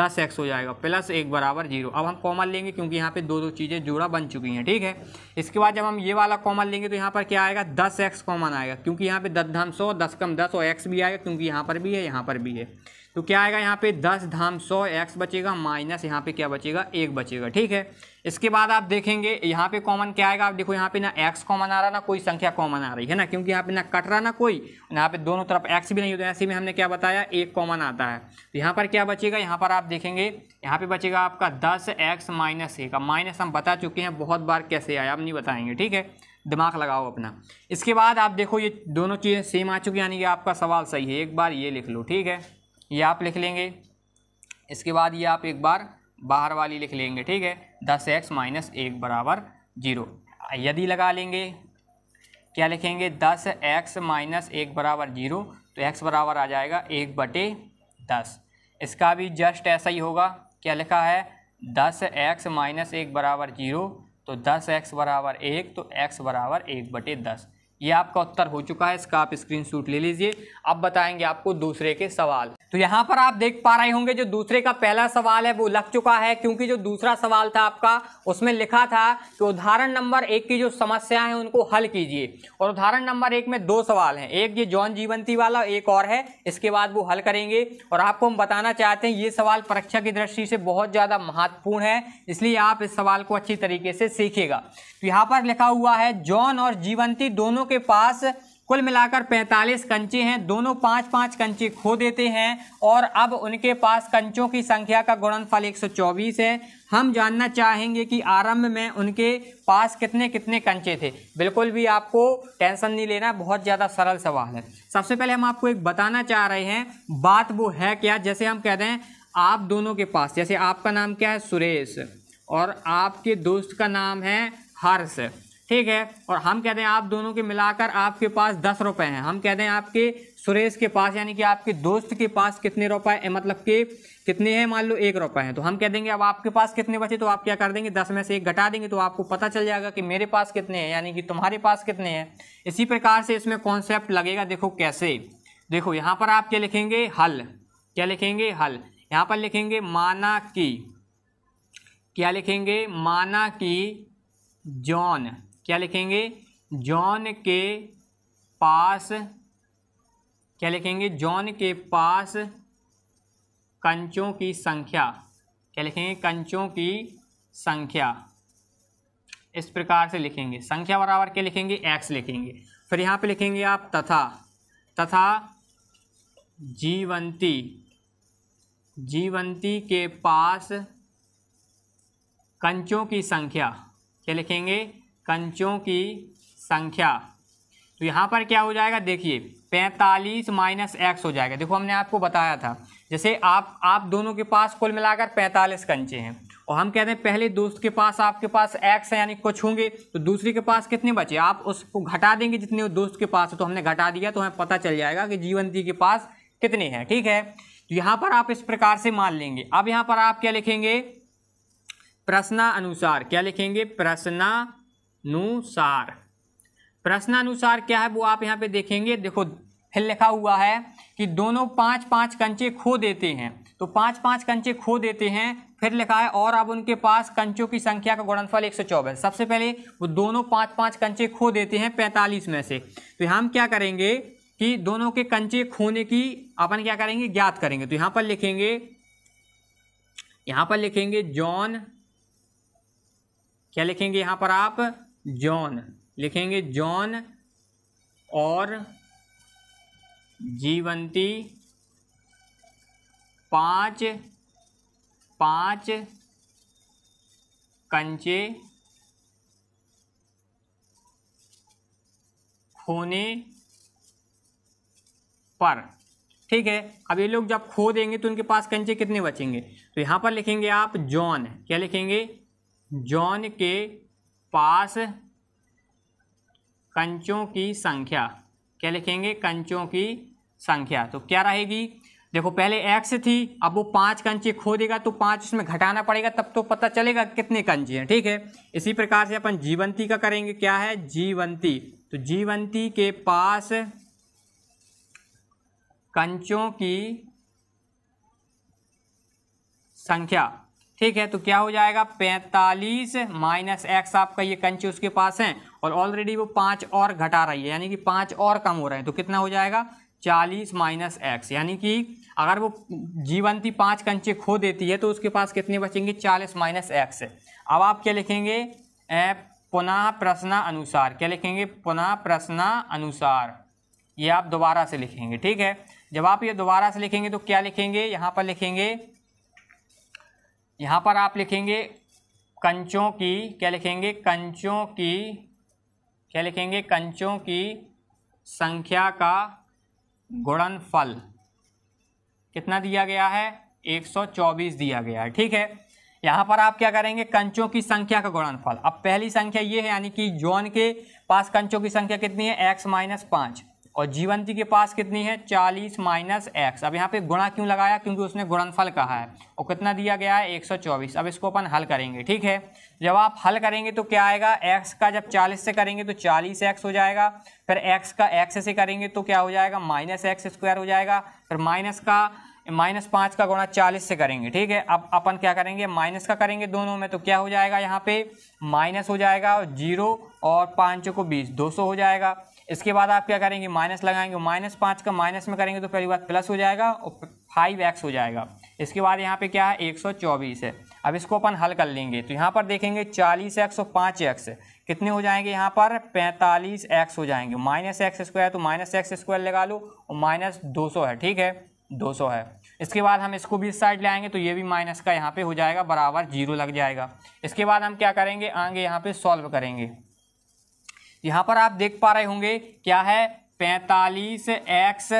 दस एक्स हो जाएगा प्लस एक बराबर जीरो अब हम कॉमन लेंगे क्योंकि यहाँ पे दो दो चीज़ें जोड़ा बन चुकी हैं ठीक है इसके बाद जब हम ये वाला कॉमन लेंगे तो यहाँ पर क्या आएगा दस एक्स कॉमन आएगा क्योंकि यहाँ पर दस धाम सौ दस कम दस और एक्स भी आएगा क्योंकि यहाँ पर भी है यहाँ पर भी है तो क्या आएगा यहाँ पे दस धाम सौ एक्स बचेगा माइनस यहाँ पे क्या बचेगा एक बचेगा ठीक है इसके बाद आप देखेंगे यहाँ पे कॉमन क्या आएगा आप देखो यहाँ पे ना एक्स कॉमन आ रहा ना कोई संख्या कॉमन आ रही है ना क्योंकि यहाँ पे ना कट रहा ना कोई यहाँ पे दोनों तरफ एक्स भी नहीं होता ऐसे में हमने क्या बताया एक कॉमन आता है तो यहाँ पर क्या बचेगा यहाँ पर आप देखेंगे यहाँ पे बचेगा आपका दस एक्स माइनस एक माइनस हम बता चुके हैं बहुत बार कैसे आया आप नहीं बताएंगे ठीक है दिमाग लगाओ अपना इसके बाद आप देखो ये दोनों चीज़ें सेम आ चुकी यानी कि आपका सवाल सही है एक बार ये लिख लो ठीक है ये आप लिख लेंगे इसके बाद ये आप एक बार बाहर वाली लिख लेंगे ठीक है दस एक्स माइनस एक बराबर जीरो यदि लगा लेंगे क्या लिखेंगे दस एक्स माइनस एक बराबर जीरो तो एक्स बराबर आ जाएगा एक बटे दस इसका भी जस्ट ऐसा ही होगा क्या लिखा है दस एक्स माइनस एक बराबर जीरो तो दस एक्स बराबर एक तो एक्स बराबर एक बटे दस ये आपका उत्तर हो चुका है इसका आप स्क्रीनशॉट ले लीजिए अब बताएंगे आपको दूसरे के सवाल तो यहाँ पर आप देख पा रहे होंगे जो दूसरे का पहला सवाल है वो लग चुका है क्योंकि जो दूसरा सवाल था आपका उसमें लिखा था कि उदाहरण नंबर एक की जो समस्या है उनको हल कीजिए और उदाहरण नंबर एक में दो सवाल हैं एक ये जॉन जीवंती वाला एक और है इसके बाद वो हल करेंगे और आपको हम बताना चाहते हैं ये सवाल परीक्षा की दृष्टि से बहुत ज़्यादा महत्वपूर्ण है इसलिए आप इस सवाल को अच्छी तरीके से सीखेगा तो यहाँ पर लिखा हुआ है जॉन और जीवंती दोनों के पास कुल मिलाकर 45 कंचे हैं दोनों पांच पांच कंचे खो देते हैं और अब उनके पास कंचों की संख्या का गुणनफल 124 है हम जानना चाहेंगे कि आरंभ में उनके पास कितने कितने कंचे थे बिल्कुल भी आपको टेंशन नहीं लेना बहुत ज़्यादा सरल सवाल है सबसे पहले हम आपको एक बताना चाह रहे हैं बात वो है क्या जैसे हम कह दें हैं आप दोनों के पास जैसे आपका नाम क्या है सुरेश और आपके दोस्त का नाम है हर्ष ठीक है और हम कहते हैं आप दोनों के मिलाकर आपके पास दस रुपए हैं हम कहते हैं आपके सुरेश के पास यानी कि आपके दोस्त के पास कितने रुपए मतलब के कितने हैं मान लो एक रुपए हैं तो हम कह देंगे अब आपके पास कितने बचे तो आप क्या कर देंगे दस में से एक घटा देंगे तो आपको पता चल जाएगा कि मेरे पास कितने हैं यानी कि तुम्हारे पास कितने हैं इसी प्रकार से इसमें कॉन्सेप्ट लगेगा देखो कैसे देखो यहाँ पर आप क्या लिखेंगे हल क्या लिखेंगे हल यहाँ पर लिखेंगे माना की क्या लिखेंगे माना की जॉन क्या लिखेंगे जॉन के पास क्या लिखेंगे जॉन के पास कंचों की संख्या क्या लिखेंगे कंचों की संख्या इस प्रकार से लिखेंगे संख्या बराबर क्या लिखेंगे एक्स लिखेंगे फिर यहाँ पे लिखेंगे आप तथा तथा जीवंती जीवंती के पास कंचों की संख्या क्या लिखेंगे कंचों की संख्या तो यहाँ पर क्या हो जाएगा देखिए पैंतालीस माइनस एक्स हो जाएगा देखो हमने आपको बताया था जैसे आप आप दोनों के पास कुल मिलाकर पैंतालीस कंचे हैं और हम कहते हैं पहले दोस्त के पास आपके पास एक्स है यानी कुछ होंगे तो दूसरे के पास कितने बचे आप उसको घटा देंगे जितने दोस्त के पास है तो हमने घटा दिया तो हमें पता चल जाएगा कि जीवंती के पास कितने हैं ठीक है तो यहाँ पर आप इस प्रकार से मान लेंगे अब यहाँ पर आप क्या लिखेंगे प्रश्ना अनुसार क्या लिखेंगे प्रश्ना अनुसार प्रश्नानुसार क्या है वो आप यहाँ पे देखेंगे देखो फिर लिखा हुआ है कि दोनों पांच पांच कंचे खो देते हैं तो पांच पांच कंचे खो देते हैं फिर लिखा है और अब उनके पास कंचों की संख्या का गुणनफल एक सौ चौबीस सबसे पहले वो दोनों पांच पांच कंचे खो देते हैं पैंतालीस में से तो हम क्या करेंगे कि दोनों के कंचे खोने की अपन क्या करेंगे ज्ञात करेंगे तो यहाँ पर लिखेंगे यहाँ पर लिखेंगे जॉन क्या लिखेंगे यहाँ पर आप जॉन लिखेंगे जॉन और जीवंती पाँच पाँच कंचे खोने पर ठीक है अब ये लोग जब खो देंगे तो उनके पास कंचे कितने बचेंगे तो यहाँ पर लिखेंगे आप जॉन क्या लिखेंगे जॉन के पास कंचों की संख्या क्या लिखेंगे कंचों की संख्या तो क्या रहेगी देखो पहले एक्स थी अब वो पांच कंचे खो देगा तो पांच उसमें घटाना पड़ेगा तब तो पता चलेगा कितने कंचे हैं ठीक है इसी प्रकार से अपन जीवंती का करेंगे क्या है जीवंती तो जीवंती के पास कंचों की संख्या ठीक है तो क्या हो जाएगा पैंतालीस माइनस एक्स आपका ये कंचे उसके पास हैं और ऑलरेडी वो पाँच और घटा रही है यानी कि पाँच और कम हो रहे हैं तो कितना हो जाएगा चालीस माइनस एक्स यानी कि अगर वो जीवंती पाँच कंचे खो देती है तो उसके पास कितने बचेंगे चालीस माइनस एक्स अब आप क्या लिखेंगे पुनः प्रश्न अनुसार क्या लिखेंगे पुनः प्रश्न अनुसार ये आप दोबारा से लिखेंगे ठीक है जब आप ये दोबारा से लिखेंगे तो क्या लिखेंगे यहाँ पर लिखेंगे यहाँ पर आप लिखेंगे कंचों की क्या लिखेंगे कंचों की क्या लिखेंगे कंचों की संख्या का गुणनफल कितना दिया गया है 124 दिया गया है ठीक है यहाँ पर आप क्या करेंगे कंचों की संख्या का गुणनफल अब पहली संख्या ये है यानी कि जॉन के पास कंचों की संख्या कितनी है x माइनस पाँच और जीवंती के पास कितनी है चालीस माइनस एक्स अब यहाँ पे गुणा क्यों लगाया क्योंकि उसने गुणनफल कहा है और कितना दिया गया है 124 अब इसको अपन हल करेंगे ठीक है जब आप हल करेंगे तो क्या आएगा एक्स का जब 40 से करेंगे तो 40 एक्स हो जाएगा फिर एक्स का एक्स से करेंगे तो क्या हो जाएगा माइनस एक्स स्क्वायर हो जाएगा फिर माइनस का माइनस पाँच का गुणा चालीस से करेंगे ठीक है अब अपन क्या करेंगे माइनस का करेंगे दोनों में तो क्या हो जाएगा यहाँ पे माइनस हो जाएगा जीरो और पाँच को बीस दो सौ हो जाएगा इसके बाद आप क्या करेंगे माइनस लगाएंगे माइनस पाँच का माइनस में करेंगे तो पहली बात प्लस हो जाएगा और फाइव एक्स हो जाएगा इसके बाद यहाँ पे क्या है एक सौ चौबीस है अब इसको अपन हल कर लेंगे तो यहाँ पर देखेंगे चालीस एक्स और पाँच एक्स कितने हो जाएंगे यहाँ पर पैंतालीस एक्स हो जाएंगे माइनस एक्स स्क्वायर तो माइनस एक्स स्क्वायर लगा लो और माइनस दो सौ है ठीक है दो सौ है इसके बाद हम इसको भी इस साइड ले आएंगे तो ये भी माइनस का यहाँ पे हो जाएगा बराबर जीरो लग जाएगा इसके बाद हम क्या करेंगे आगे यहाँ पे सॉल्व करेंगे यहाँ पर आप देख पा रहे होंगे क्या है पैंतालीस एक्स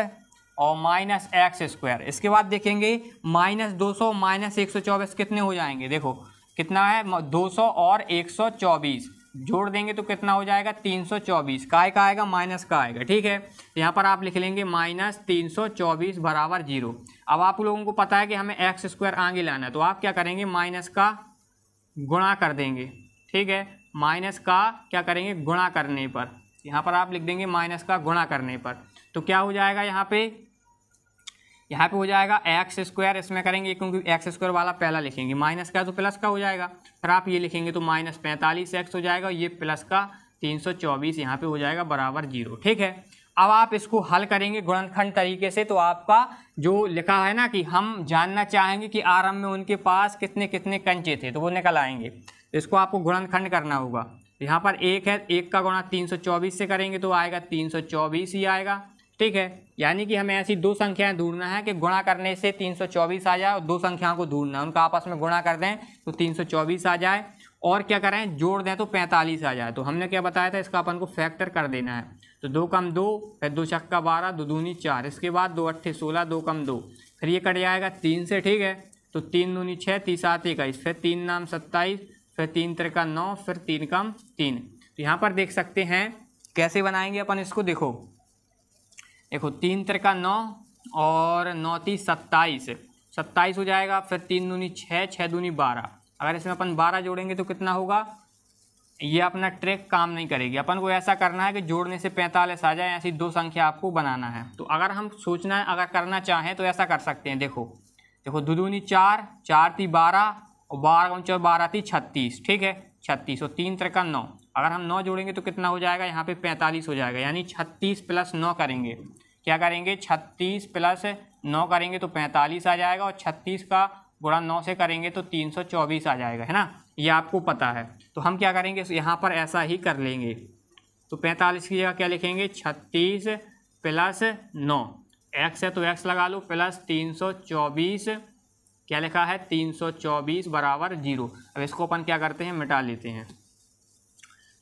और माइनस एक्स स्क्वायर इसके बाद देखेंगे माइनस दो सौ माइनस एक सौ चौबीस कितने हो जाएंगे देखो कितना है दो सौ और एक सौ चौबीस जोड़ देंगे तो कितना हो जाएगा तीन सौ चौबीस काय का आएगा माइनस का आएगा ठीक है यहाँ पर आप लिख लेंगे माइनस तीन सौ चौबीस बराबर जीरो अब आप लोगों को पता है कि हमें एक्स स्क्वायर आगे लाना है तो आप क्या करेंगे माइनस का गुणा कर देंगे ठीक है माइनस का क्या करेंगे गुणा करने पर यहाँ पर आप लिख देंगे माइनस का गुणा करने पर तो क्या हो जाएगा यहाँ पे यहाँ पे हो जाएगा एक्स स्क्वायर इसमें करेंगे क्योंकि एक्स स्क्वायर वाला पहला लिखेंगे माइनस का तो प्लस का हो जाएगा फिर आप ये लिखेंगे तो माइनस पैंतालीस एक्स हो जाएगा ये प्लस का तीन सौ चौबीस यहाँ पर हो जाएगा बराबर जीरो ठीक है अब आप इसको हल करेंगे गुणनखंड तरीके से तो आपका जो लिखा है ना कि हम जानना चाहेंगे कि आरंभ में उनके पास कितने कितने कंचे थे तो वो निकल आएंगे इसको आपको गुणनखंड करना होगा यहाँ पर एक है एक का गुणा 324 से करेंगे तो आएगा 324 ही आएगा ठीक है यानी कि हमें ऐसी दो संख्याएं ढूंढना है कि गुणा करने से 324 आ जाए और दो संख्याओं को ढूंढना है उनका आपस में गुणा कर दें तो 324 आ जाए और क्या करें जोड़ दें तो 45 आ जाए तो हमने क्या बताया था इसका अपन को फैक्टर कर देना है तो दो कम दो फिर दो छक्का बारह दो दूनी चार इसके बाद दो अट्ठे सोलह दो कम दो फिर ये कट जाएगा तीन से ठीक है तो तीन दूनी छः तीस आते इक्कीस फिर तीन नाम सत्ताईस फिर तीन तिरका नौ फिर तीन कम तीन तो यहाँ पर देख सकते हैं कैसे बनाएंगे अपन इसको देखो देखो तीन का नौ और नौ तीस सत्ताईस सत्ताईस हो जाएगा फिर तीन दूनी छः छः दूनी बारह अगर इसमें अपन बारह जोड़ेंगे तो कितना होगा ये अपना ट्रैक काम नहीं करेगी अपन को ऐसा करना है कि जोड़ने से पैंतालीस आ जाए ऐसी दो संख्या आपको बनाना है तो अगर हम सोचना अगर करना चाहें तो ऐसा कर सकते हैं देखो देखो दो दूनी चार चार ती बारह और बारह उनचा बारह थी छत्तीस ठीक है छत्तीस और तो तीन तरह का नौ अगर हम नौ जोड़ेंगे तो कितना हो जाएगा यहाँ पे पैंतालीस हो जाएगा यानी छत्तीस प्लस नौ करेंगे क्या करेंगे छत्तीस प्लस नौ करेंगे तो पैंतालीस आ जाएगा और छत्तीस का गुणा नौ से करेंगे तो तीन सौ चौबीस आ जाएगा है ना ये आपको पता है तो हम क्या करेंगे यहाँ पर ऐसा ही कर लेंगे तो पैंतालीस की जगह क्या लिखेंगे छत्तीस प्लस नौ एक्स है तो एक्स लगा लो प्लस तीन सौ चौबीस क्या लिखा है 324 बराबर जीरो अब इसको अपन क्या करते हैं मिटा लेते हैं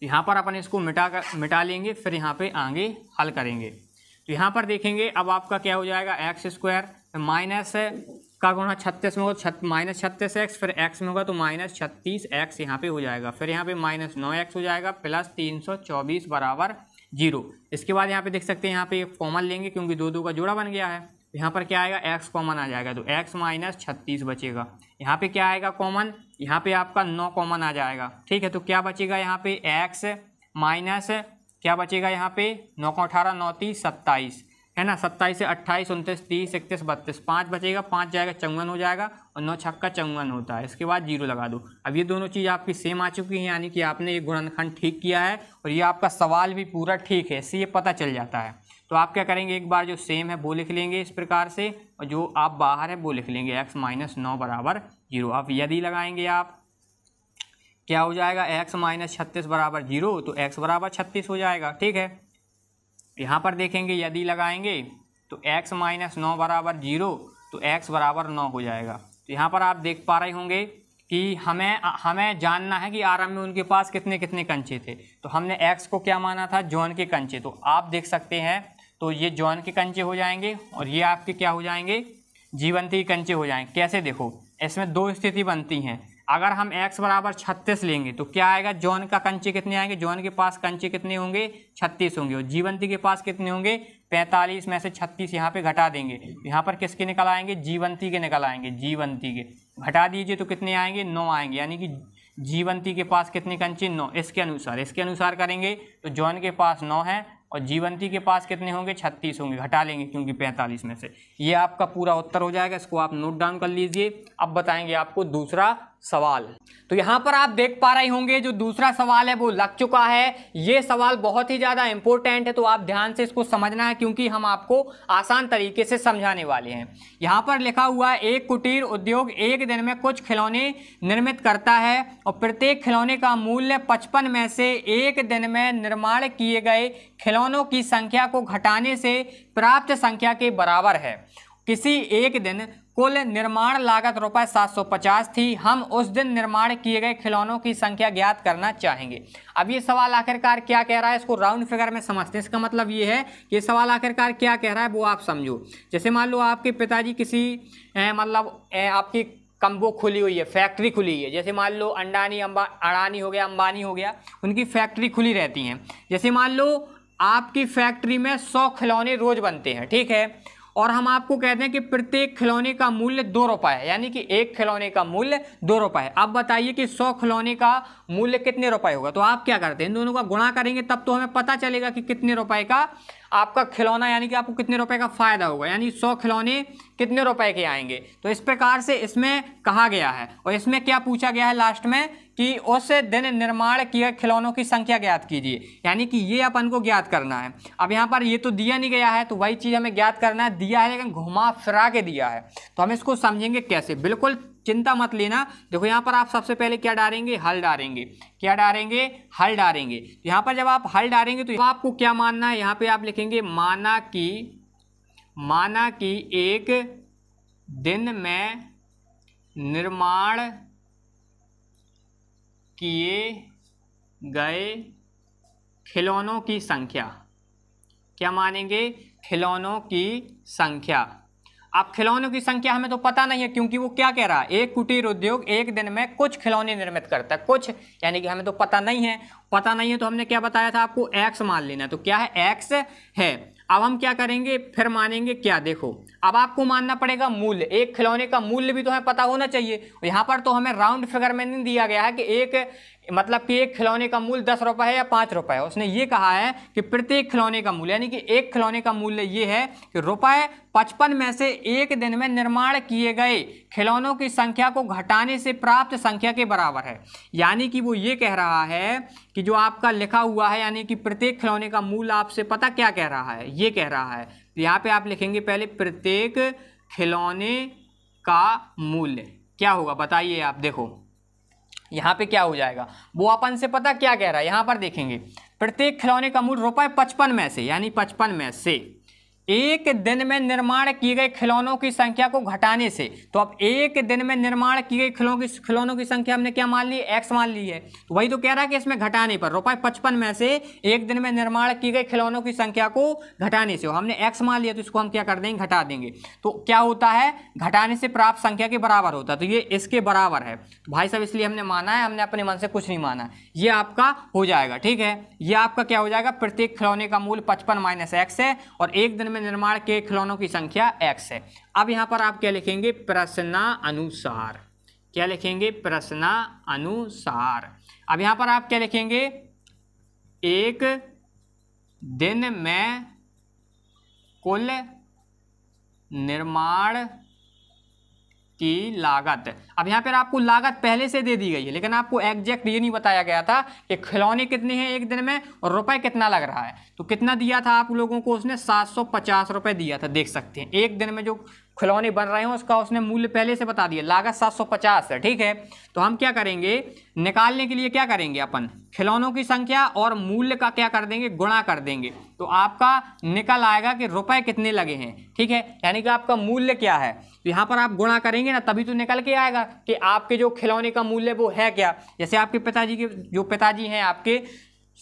यहाँ पर अपन इसको मिटा कर मिटा लेंगे फिर यहाँ पे आगे हल करेंगे तो यहाँ पर देखेंगे अब आपका क्या हो जाएगा एक्स स्क्वायर माइनस का गुणा छत्तीस में होगा छत माइनस छत्तीस एक्स फिर एक्स में होगा तो माइनस छत्तीस एक्स यहाँ पर हो जाएगा फिर यहाँ पे माइनस नौ एक्स हो जाएगा प्लस तीन सौ चौबीस बराबर जीरो इसके बाद यहाँ पे देख सकते हैं यहाँ पे एक फॉर्मल लेंगे क्योंकि दो दो का जोड़ा बन गया है यहाँ पर क्या आएगा एक्स कॉमन आ जाएगा तो एक्स माइनस छत्तीस बचेगा यहाँ पे क्या आएगा कॉमन यहाँ पे आपका नौ कॉमन आ जाएगा ठीक है तो क्या बचेगा यहाँ पे एक्स माइनस क्या बचेगा यहाँ पे नौ को अठारह नौ तीस सत्ताईस है ना सत्ताईस से अट्ठाईस उनतीस तीस इकतीस बत्तीस पाँच बचेगा पाँच जाएगा चौवन हो जाएगा और नौ छक्का चौवन होता है इसके बाद जीरो लगा दो अब ये दोनों चीज़ आपकी सेम आ चुकी हैं यानी कि आपने ये गुणनखंड ठीक किया है और ये आपका सवाल भी पूरा ठीक है इससे ये पता चल जाता है तो आप क्या करेंगे एक बार जो सेम है वो लिख लेंगे इस प्रकार से और जो आप बाहर है वो लिख लेंगे एक्स माइनस नौ बराबर जीरो अब यदि लगाएंगे आप क्या हो जाएगा एक्स माइनस छत्तीस बराबर जीरो तो एक्स बराबर छत्तीस हो जाएगा ठीक है यहाँ पर देखेंगे यदि लगाएंगे तो एक्स माइनस नौ बराबर जीरो तो एक्स बराबर नौ हो जाएगा तो यहाँ पर आप देख पा रहे होंगे कि हमें हमें जानना है कि आरंभ में उनके पास कितने कितने कंचे थे तो हमने एक्स को क्या माना था जॉन के कंचे तो आप देख सकते हैं तो ये जॉन के कंचे हो जाएंगे और ये आपके क्या हो जाएंगे जीवंती के कंचे हो जाएंगे कैसे देखो इसमें दो स्थिति बनती हैं अगर हम x बराबर छत्तीस लेंगे तो क्या आएगा जॉन का कंचे कितने आएंगे जॉन के पास कंचे कितने होंगे छत्तीस होंगे और जीवंती के पास कितने होंगे पैंतालीस में से छत्तीस यहाँ पे घटा देंगे यहाँ पर किसके निकल आएंगे जीवंती के निकल आएंगे जीवंती के घटा दीजिए तो कितने आएंगे नौ आएंगे यानी कि जीवंती के पास कितने कंचे नौ इसके अनुसार इसके अनुसार करेंगे तो जॉन के पास नौ है और जीवंती के पास कितने होंगे छत्तीस होंगे घटा लेंगे क्योंकि पैंतालीस में से ये आपका पूरा उत्तर हो जाएगा इसको आप नोट डाउन कर लीजिए अब बताएंगे आपको दूसरा सवाल तो यहाँ पर आप देख पा रहे होंगे जो दूसरा सवाल है वो लग चुका है ये सवाल बहुत ही ज़्यादा इंपॉर्टेंट है तो आप ध्यान से इसको समझना है क्योंकि हम आपको आसान तरीके से समझाने वाले हैं यहाँ पर लिखा हुआ है एक कुटीर उद्योग एक दिन में कुछ खिलौने निर्मित करता है और प्रत्येक खिलौने का मूल्य पचपन में से एक दिन में निर्माण किए गए खिलौनों की संख्या को घटाने से प्राप्त संख्या के बराबर है किसी एक दिन कुल निर्माण लागत रुपये सात थी हम उस दिन निर्माण किए गए खिलौनों की संख्या ज्ञात करना चाहेंगे अब ये सवाल आखिरकार क्या कह रहा है इसको राउंड फिगर में समझते हैं इसका मतलब ये है कि सवाल आखिरकार क्या कह रहा है वो आप समझो जैसे मान लो आपके पिताजी किसी मतलब आपकी कंबो खुली हुई है फैक्ट्री खुली है जैसे मान लो अंडानी अम्बा अड़ानी हो गया अंबानी हो गया उनकी फैक्ट्री खुली रहती हैं जैसे मान लो आपकी फैक्ट्री में सौ खिलौने रोज़ बनते हैं ठीक है और हम आपको कहते हैं कि प्रत्येक खिलौने का मूल्य दो रुपए है यानी कि एक खिलौने का मूल्य दो रुपए है अब बताइए कि सौ खिलौने का मूल्य कितने रुपए होगा तो आप क्या करते हैं इन दोनों का गुणा करेंगे तब तो हमें पता चलेगा कि कितने रुपए का आपका खिलौना यानी कि आपको कितने रुपए का फ़ायदा होगा यानी सौ खिलौने कितने रुपए के आएंगे तो इस प्रकार से इसमें कहा गया है और इसमें क्या पूछा गया है लास्ट में कि उस दिन निर्माण किए खिलौनों की संख्या ज्ञात कीजिए यानी कि ये अपन को ज्ञात करना है अब यहाँ पर ये तो दिया नहीं गया है तो वही चीज़ हमें ज्ञात करना है दिया है लेकिन घुमा फिरा के दिया है तो हम इसको समझेंगे कैसे बिल्कुल चिंता मत लेना देखो यहाँ पर आप सबसे पहले क्या डालेंगे हल डालेंगे क्या डालेंगे हल डालेंगे तो यहाँ पर जब आप हल डालेंगे तो आपको क्या मानना है यहाँ पर आप लिखेंगे माना कि माना कि एक दिन में निर्माण किए गए खिलौनों की संख्या क्या मानेंगे खिलौनों की संख्या अब खिलौनों की संख्या हमें तो पता नहीं है क्योंकि वो क्या कह रहा है एक कुटीर उद्योग एक दिन में कुछ खिलौने निर्मित करता है कुछ यानी कि हमें तो पता नहीं है पता नहीं है तो हमने क्या बताया था आपको एक्स मान लेना तो क्या है एक्स है अब हम क्या करेंगे फिर मानेंगे क्या देखो अब आपको मानना पड़ेगा मूल्य एक खिलौने का मूल्य भी तो हमें पता होना चाहिए यहाँ पर तो हमें राउंड फिगर में नहीं दिया गया है कि एक मतलब कि एक खिलौने का मूल दस रुपये है या पाँच रुपये है उसने ये कहा है कि प्रत्येक खिलौने का मूल्य यानी कि एक खिलौने का मूल्य ये है कि रुपये पचपन में से एक दिन में निर्माण किए गए खिलौनों की संख्या को घटाने से प्राप्त संख्या के बराबर है यानी कि वो ये कह रहा है कि जो आपका लिखा हुआ है यानी कि प्रत्येक खिलौने का मूल आपसे पता क्या कह रहा है ये कह रहा है यहाँ पर आप लिखेंगे पहले प्रत्येक खिलौने का मूल्य क्या होगा बताइए आप देखो यहाँ पे क्या हो जाएगा वो अपन से पता क्या कह रहा है यहाँ पर देखेंगे प्रत्येक खिलौने का मूल्य रुपए पचपन में से यानी पचपन में से एक दिन में निर्माण किए गए खिलौनों की संख्या को घटाने से तो अब एक दिन में निर्माण की गई खिलौनों की खिलौनों की संख्या हमने क्या मान ली एक्स मान ली है तो वही तो कह रहा है कि इसमें घटाने पर रुपए पचपन में से एक दिन में निर्माण की गई खिलौनों की संख्या को घटाने से हमने एक्स मान लिया तो इसको हम क्या कर देंगे घटा देंगे तो क्या होता है घटाने से प्राप्त संख्या के बराबर होता है तो ये इसके बराबर है तो भाई साहब इसलिए हमने माना है हमने अपने मन से कुछ नहीं माना ये आपका हो जाएगा ठीक है ये आपका क्या हो जाएगा प्रत्येक खिलौने का मूल पचपन माइनस है और एक दिन में निर्माण के खिलौनों की संख्या एक्स है अब यहाँ पर आप क्या लिखेंगे प्रश्ना अनुसार क्या लिखेंगे प्रश्ना अनुसार अब यहाँ पर आप क्या लिखेंगे एक दिन में कुल निर्माण की लागत अब यहाँ पर आपको लागत पहले से दे दी गई है लेकिन आपको एग्जैक्ट ये नहीं बताया गया था कि खिलौने कितने हैं एक दिन में और रुपए कितना लग रहा है तो कितना दिया था आप लोगों को उसने सात सौ पचास रुपये दिया था देख सकते हैं एक दिन में जो खिलौने बन रहे हैं उसका उसने मूल्य पहले से बता दिया लागत 750 है ठीक है तो हम क्या करेंगे निकालने के लिए क्या करेंगे अपन खिलौनों की संख्या और मूल्य का क्या कर देंगे गुणा कर देंगे तो आपका निकल आएगा कि रुपए कितने लगे हैं ठीक है यानी कि आपका मूल्य क्या है तो यहाँ पर आप गुणा करेंगे ना तभी तो निकल के आएगा कि आपके जो खिलौने का मूल्य वो है क्या जैसे आपके पिताजी के जो पिताजी हैं आपके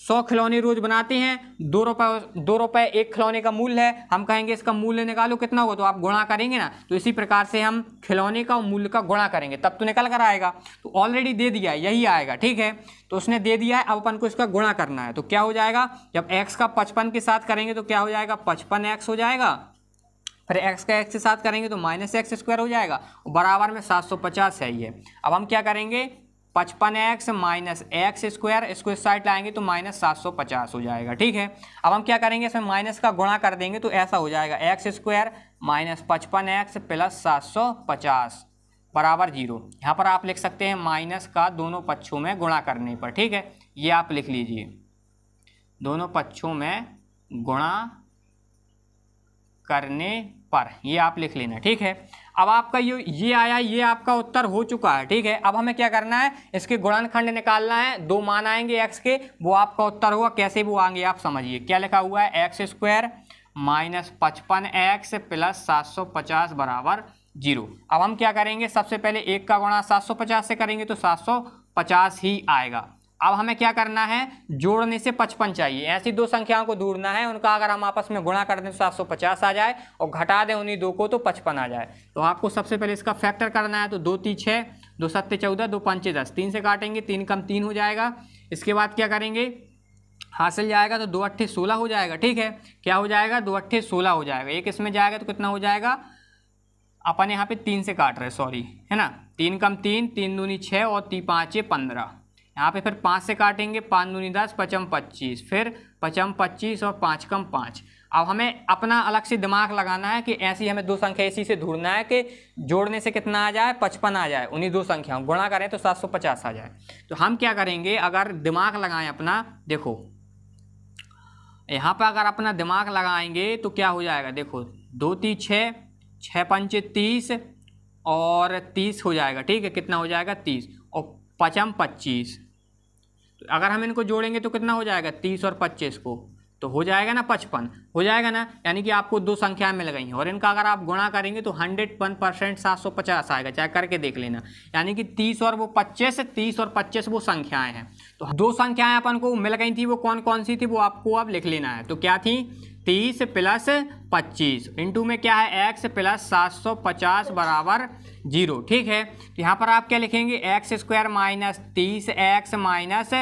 सौ खिलौने रोज बनाते हैं दो रुपये दो रुपये एक खिलौने का मूल्य है हम कहेंगे इसका मूल्य निकालो कितना होगा तो आप गुणा करेंगे ना तो इसी प्रकार से हम खिलौने का मूल्य का गुणा करेंगे तब तो निकल कर आएगा तो ऑलरेडी दे दिया है यही आएगा ठीक है तो उसने दे दिया है अब अपन को इसका गुणा करना है तो क्या हो जाएगा जब एक्स का पचपन के साथ करेंगे तो क्या हो जाएगा पचपन एक्स हो जाएगा फिर एक्स का एक्स के साथ करेंगे तो माइनस एक्स स्क्वायर हो जाएगा बराबर में सात सौ पचास है ये अब हम क्या करेंगे पचपन एक्स माइनस एक्स स्क्वायर इस साइड लाएंगे तो माइनस सात सौ पचास हो जाएगा ठीक है अब हम क्या करेंगे इसमें माइनस का गुणा कर देंगे तो ऐसा हो जाएगा एक्स स्क्वायर माइनस पचपन एक्स प्लस सात सौ पचास बराबर जीरो यहाँ पर आप लिख सकते हैं माइनस का दोनों पक्षों में गुणा करने पर ठीक है ये आप लिख लीजिए दोनों पक्षों में गुणा करने पर ये आप लिख लेना ठीक है अब आपका ये ये आया ये आपका उत्तर हो चुका है ठीक है अब हमें क्या करना है इसके गुणनखंड निकालना है दो मान आएंगे एक्स के वो आपका उत्तर हुआ कैसे वो आएंगे आप समझिए क्या लिखा हुआ है एक्स स्क्वायर माइनस पचपन एक्स प्लस सात सौ पचास बराबर जीरो अब हम क्या करेंगे सबसे पहले एक का गुणा सात सौ पचास से करेंगे तो सात सौ पचास ही आएगा अब हमें क्या करना है जोड़ने से पचपन चाहिए ऐसी दो संख्याओं को ढूंढना है उनका अगर हम आपस में गुणा कर दें तो सात सौ पचास आ जाए और घटा दें उन्हीं दो को तो पचपन आ जाए तो आपको सबसे पहले इसका फैक्टर करना है तो दो ती छः दो सत्य चौदह दो पंचे दस तीन से काटेंगे तीन कम तीन हो जाएगा इसके बाद क्या करेंगे हासिल जाएगा तो दो अट्ठे सोलह हो जाएगा ठीक है क्या हो जाएगा दो अट्ठे सोलह हो जाएगा एक इसमें जाएगा तो कितना हो जाएगा अपन यहाँ पे तीन से काट रहे सॉरी है ना तीन कम तीन तीन दूनी छः और ती पाँचे पंद्रह यहाँ पे फिर पाँच से काटेंगे पाँच दूनी दस पचम पच्चीस फिर पचम पच्चीस और पाँच कम पाँच अब हमें अपना अलग से दिमाग लगाना है कि ऐसी हमें दो संख्या इसी से ढूंढना है कि जोड़ने से कितना आ जाए पचपन आ जाए उन्हीं दो संख्याओं गुणा करें तो सात सौ पचास आ जाए तो हम क्या करेंगे अगर दिमाग लगाएं अपना देखो यहाँ पर अगर अपना दिमाग लगाएंगे तो क्या हो जाएगा देखो दो ती छः छः पंच तीस और तीस हो जाएगा ठीक है कितना हो जाएगा तीस और पचम पच्चीस अगर हम इनको जोड़ेंगे तो कितना हो जाएगा तीस और पच्चीस को तो हो जाएगा ना पचपन हो जाएगा ना यानी कि आपको दो संख्या मिल गई हैं और इनका अगर आप गुणा करेंगे तो हंड्रेड वन परसेंट सात सौ पचास आएगा चाहे करके देख लेना यानी कि तीस और वो पच्चीस तीस और पच्चीस वो संख्याएं हैं तो दो संख्याएं अपन को मिल गई थी वो कौन कौन सी थी वो आपको अब लिख लेना है तो क्या थी तीस प्लस पच्चीस इंटू में क्या है एक्स प्लस सात सौ पचास बराबर जीरो ठीक है तो यहाँ पर आप क्या लिखेंगे एक्स स्क्वायर माइनस तीस एक्स माइनस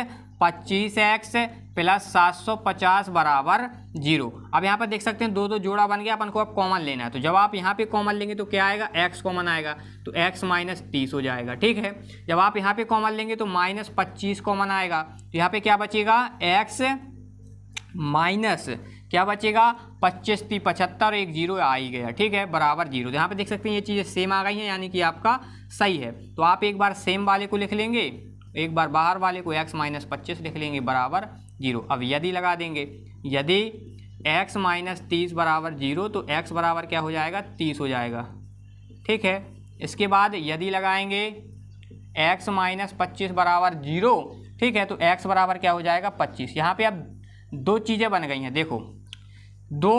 पच्चीस एक्स प्लस सात सौ पचास बराबर जीरो अब यहाँ पर देख सकते हैं दो दो जोड़ा बन गया अपन को अब कॉमन लेना है तो जब आप यहाँ पे कॉमन लेंगे तो क्या आएगा एक्स कॉमन आएगा तो एक्स माइनस तीस हो जाएगा ठीक है जब आप यहाँ पे कॉमन लेंगे तो माइनस पच्चीस कॉमन आएगा तो यहाँ पे क्या बचेगा एक्स माइनस क्या बचेगा पच्चीस ती पचहत्तर और एक जीरो आ ही गया ठीक है बराबर जीरो तो यहाँ पे देख सकते हैं ये चीज़ें सेम आ गई हैं यानी कि आपका सही है तो आप एक बार सेम वाले को लिख लेंगे एक बार बाहर वाले को x माइनस पच्चीस लिख लेंगे बराबर जीरो अब यदि लगा देंगे यदि x माइनस तीस बराबर जीरो तो x बराबर क्या हो जाएगा तीस हो जाएगा ठीक है इसके बाद यदि लगाएंगे x माइनस पच्चीस बराबर जीरो ठीक है तो x बराबर क्या हो जाएगा पच्चीस यहाँ पे अब दो चीज़ें बन गई हैं देखो दो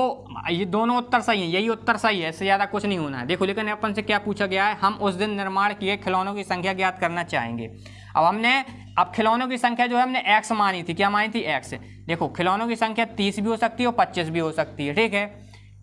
ये दोनों उत्तर सही हैं यही उत्तर सही है इससे ज़्यादा कुछ नहीं होना है देखो लेकिन अपन से क्या पूछा गया है हम उस दिन निर्माण किए खिलौनों की संख्या ज्ञात करना चाहेंगे अब हमने अब खिलौनों की संख्या जो है हमने एक्स मानी थी क्या मानी थी एक्स देखो खिलौनों की संख्या तीस भी हो सकती है और पच्चीस भी हो सकती है ठीक है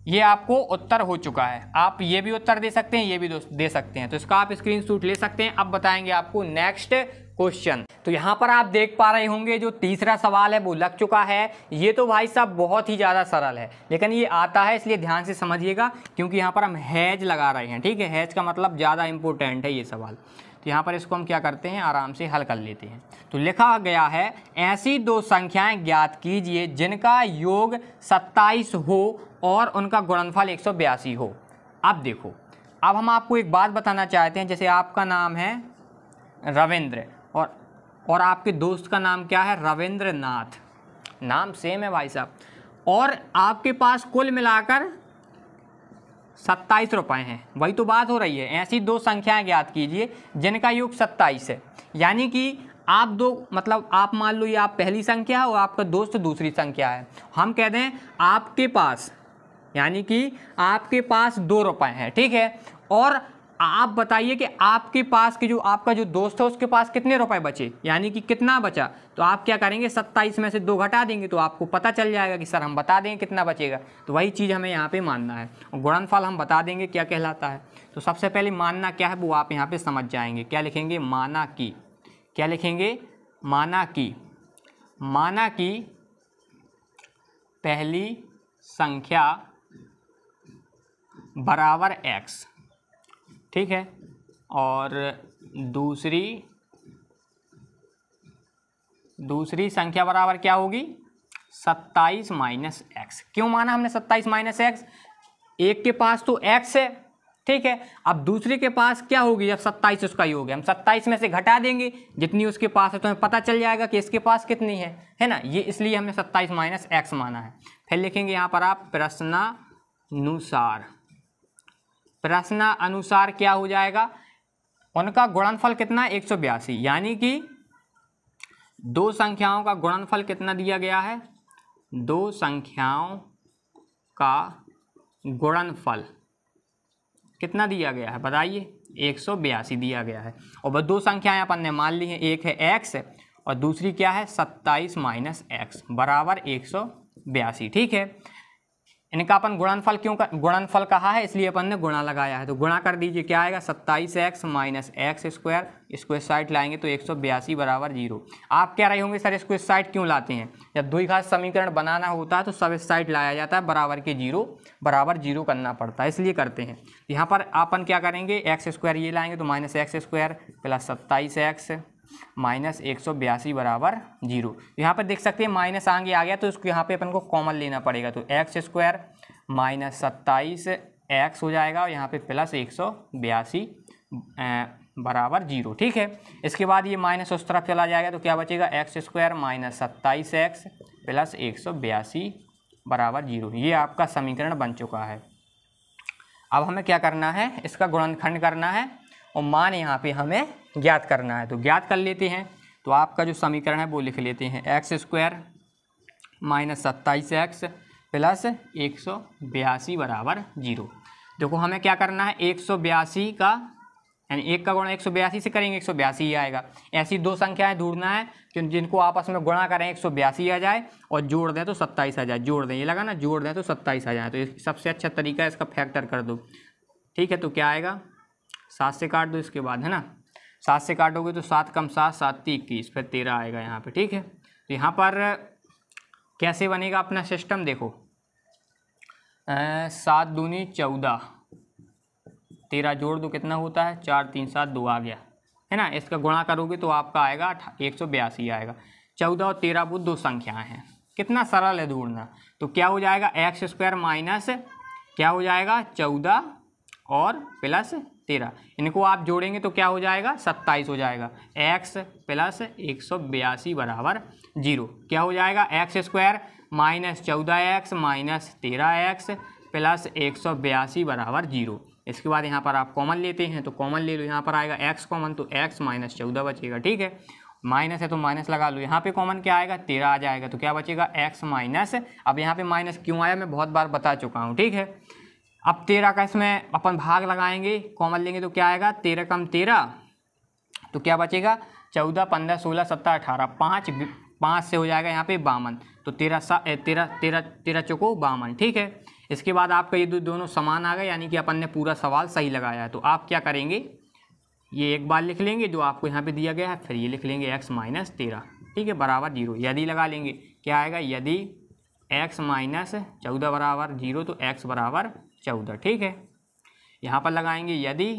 ये आपको उत्तर हो चुका है आप ये भी उत्तर दे सकते हैं ये भी दे सकते हैं तो इसका आप स्क्रीन शूट ले सकते हैं अब बताएंगे आपको नेक्स्ट क्वेश्चन तो यहाँ पर आप देख पा रहे होंगे जो तीसरा सवाल है वो लग चुका है ये तो भाई साहब बहुत ही ज़्यादा सरल है लेकिन ये आता है इसलिए ध्यान से समझिएगा क्योंकि यहाँ पर हम हैज लगा रहे हैं ठीक है हैज का मतलब ज़्यादा इंपॉर्टेंट है ये सवाल तो यहाँ पर इसको हम क्या करते हैं आराम से हल कर लेते हैं तो लिखा गया है ऐसी दो संख्याएं ज्ञात कीजिए जिनका योग 27 हो और उनका गुणनफल एक हो अब देखो अब हम आपको एक बात बताना चाहते हैं जैसे आपका नाम है रविंद्र और और आपके दोस्त का नाम क्या है रविंद्र नाथ नाम सेम है भाई साहब और आपके पास कुल मिलाकर सत्ताईस रुपए हैं वही तो बात हो रही है ऐसी दो संख्याएं ज्ञात कीजिए जिनका योग सत्ताईस है यानी कि आप दो मतलब आप मान लो ये आप पहली संख्या है और आपका दोस्त दूसरी संख्या है हम कह दें आपके पास यानी कि आपके पास दो रुपए हैं ठीक है और आप बताइए कि आपके पास की जो आपका जो दोस्त है उसके पास कितने रुपए बचे यानी कि कितना बचा तो आप क्या करेंगे सत्ताईस में से दो घटा देंगे तो आपको पता चल जाएगा कि सर हम बता देंगे कितना बचेगा तो वही चीज़ हमें यहाँ पे मानना है और गुणनफल हम बता देंगे क्या कहलाता है तो सबसे पहले मानना क्या है वो आप यहाँ पर समझ जाएंगे क्या लिखेंगे माना की क्या लिखेंगे माना की माना की पहली संख्या बराबर एक्स ठीक है और दूसरी दूसरी संख्या बराबर क्या होगी सत्ताईस माइनस एक्स क्यों माना हमने सत्ताईस माइनस एक्स एक के पास तो एक्स है ठीक है अब दूसरे के पास क्या होगी जब सत्ताईस उसका योग है हम सत्ताईस में से घटा देंगे जितनी उसके पास है तो हमें पता चल जाएगा कि इसके पास कितनी है है ना ये इसलिए हमने सत्ताईस माइनस एक्स माना है फिर लिखेंगे यहाँ पर आप प्रश्नानुसार प्रश्न अनुसार क्या हो जाएगा उनका गुणनफल कितना एक सौ बयासी यानी कि दो संख्याओं का गुणनफल कितना दिया गया है दो संख्याओं का गुणनफल कितना दिया गया है बताइए एक सौ बयासी दिया गया है और वह दो संख्याएं अपन ने मान ली हैं एक है एक्स और दूसरी क्या है सत्ताईस माइनस एक्स बराबर एक सौ बयासी ठीक है इनका अपन गुणनफल क्यों कर गुणनफल कहा है इसलिए अपन ने गुणा लगाया है तो गुणा कर दीजिए क्या आएगा सत्ताईस x minus x square square side लाएंगे तो एक सौ बयासी बराबर जीरो आप कह रहे होंगे सर स्क्वेयर साइड क्यों लाते हैं जब दुई घास समीकरण बनाना होता है तो सब साइड लाया जाता है बराबर के जीरो बराबर जीरो करना पड़ता है इसलिए करते हैं यहाँ पर अपन क्या करेंगे एक्स स्क्वायर ये लाएंगे तो माइनस एक्स स्क्वायर प्लस सत्ताईस एक्स माइनस एक सौ बयासी बराबर जीरो यहाँ पर देख सकते हैं माइनस आगे आ गया तो इसको यहाँ पे अपन को कॉमन लेना पड़ेगा तो एक्स स्क्वायर माइनस सत्ताईस एक्स हो जाएगा और यहाँ पे प्लस एक सौ बयासी बराबर जीरो ठीक है इसके बाद ये माइनस उस तरफ चला जाएगा तो क्या बचेगा एक्स स्क्वायर माइनस सत्ताईस एक्स प्लस एक सौ बयासी बराबर जीरो ये आपका समीकरण बन चुका है अब हमें क्या करना है इसका गुणनखंड करना है और मान यहाँ पे हमें ज्ञात करना है तो ज्ञात कर लेते हैं तो आपका जो समीकरण है वो लिख लेते हैं एक्स स्क्वायर माइनस सत्ताईस एक्स प्लस एक सौ बयासी बराबर जीरो देखो हमें क्या करना है एक सौ बयासी का यानी एक का गुणा एक सौ बयासी से करेंगे एक सौ बयासी ही आएगा ऐसी दो संख्याएं ढूंढना है कि जिनको आपस में गुणा करें एक सौ बयासी आ जाए और जोड़ दें तो सत्ताईस आ जाए जोड़ दें ये लगा ना जोड़ दें तो सत्ताईस आ जाए तो सबसे अच्छा तरीका है इसका फैक्टर कर दो ठीक है तो क्या आएगा सात से काट दो इसके बाद है ना सात से काटोगे तो सात कम सात सात ती इक्कीस फिर तेरह आएगा यहाँ पे ठीक है तो यहाँ पर कैसे बनेगा अपना सिस्टम देखो सात दूनी चौदह तेरह जोड़ दो कितना होता है चार तीन सात दो आ गया है ना इसका गुणा करोगे तो आपका आएगा एक सौ बयासी आएगा चौदह और तेरह वो दो संख्याएं हैं कितना सरल है ढूंढना तो क्या हो जाएगा एक्स स्क्वायर माइनस क्या हो जाएगा चौदह और प्लस तेरह इनको आप जोड़ेंगे तो क्या हो जाएगा सत्ताईस हो जाएगा एक्स प्लस एक सौ बयासी बराबर जीरो क्या हो जाएगा एक्स स्क्वायर माइनस चौदह एक्स माइनस तेरह एक्स प्लस एक सौ बयासी बराबर जीरो इसके बाद यहाँ पर आप कॉमन लेते हैं तो कॉमन ले लो यहाँ पर आएगा एक्स कॉमन तो एक्स माइनस चौदह बचेगा ठीक है माइनस है तो माइनस लगा लो यहाँ पे कॉमन क्या आएगा तेरह आ जाएगा तो क्या बचेगा एक्स माइनस अब यहाँ पे माइनस क्यों आया मैं बहुत बार बता चुका हूँ ठीक है अब तेरह का इसमें अपन भाग लगाएंगे कॉमन लेंगे तो क्या आएगा तेरह कम तेरह तो क्या बचेगा चौदह पंद्रह सोलह सत्रह अठारह पाँच पाँच से हो जाएगा यहाँ पे बावन तो तेरह सा तेरह तेरह तेरह चौको बावन ठीक है इसके बाद आपका ये दो, दोनों समान आ गए यानी कि अपन ने पूरा सवाल सही लगाया है तो आप क्या करेंगे ये एक बार लिख लेंगे जो आपको यहाँ पे दिया गया है फिर ये लिख लेंगे एक्स माइनस तेरह ठीक है बराबर जीरो यदि लगा लेंगे क्या आएगा यदि एक्स माइनस चौदह बराबर जीरो तो एक्स बराबर चौदह ठीक है यहाँ पर लगाएंगे यदि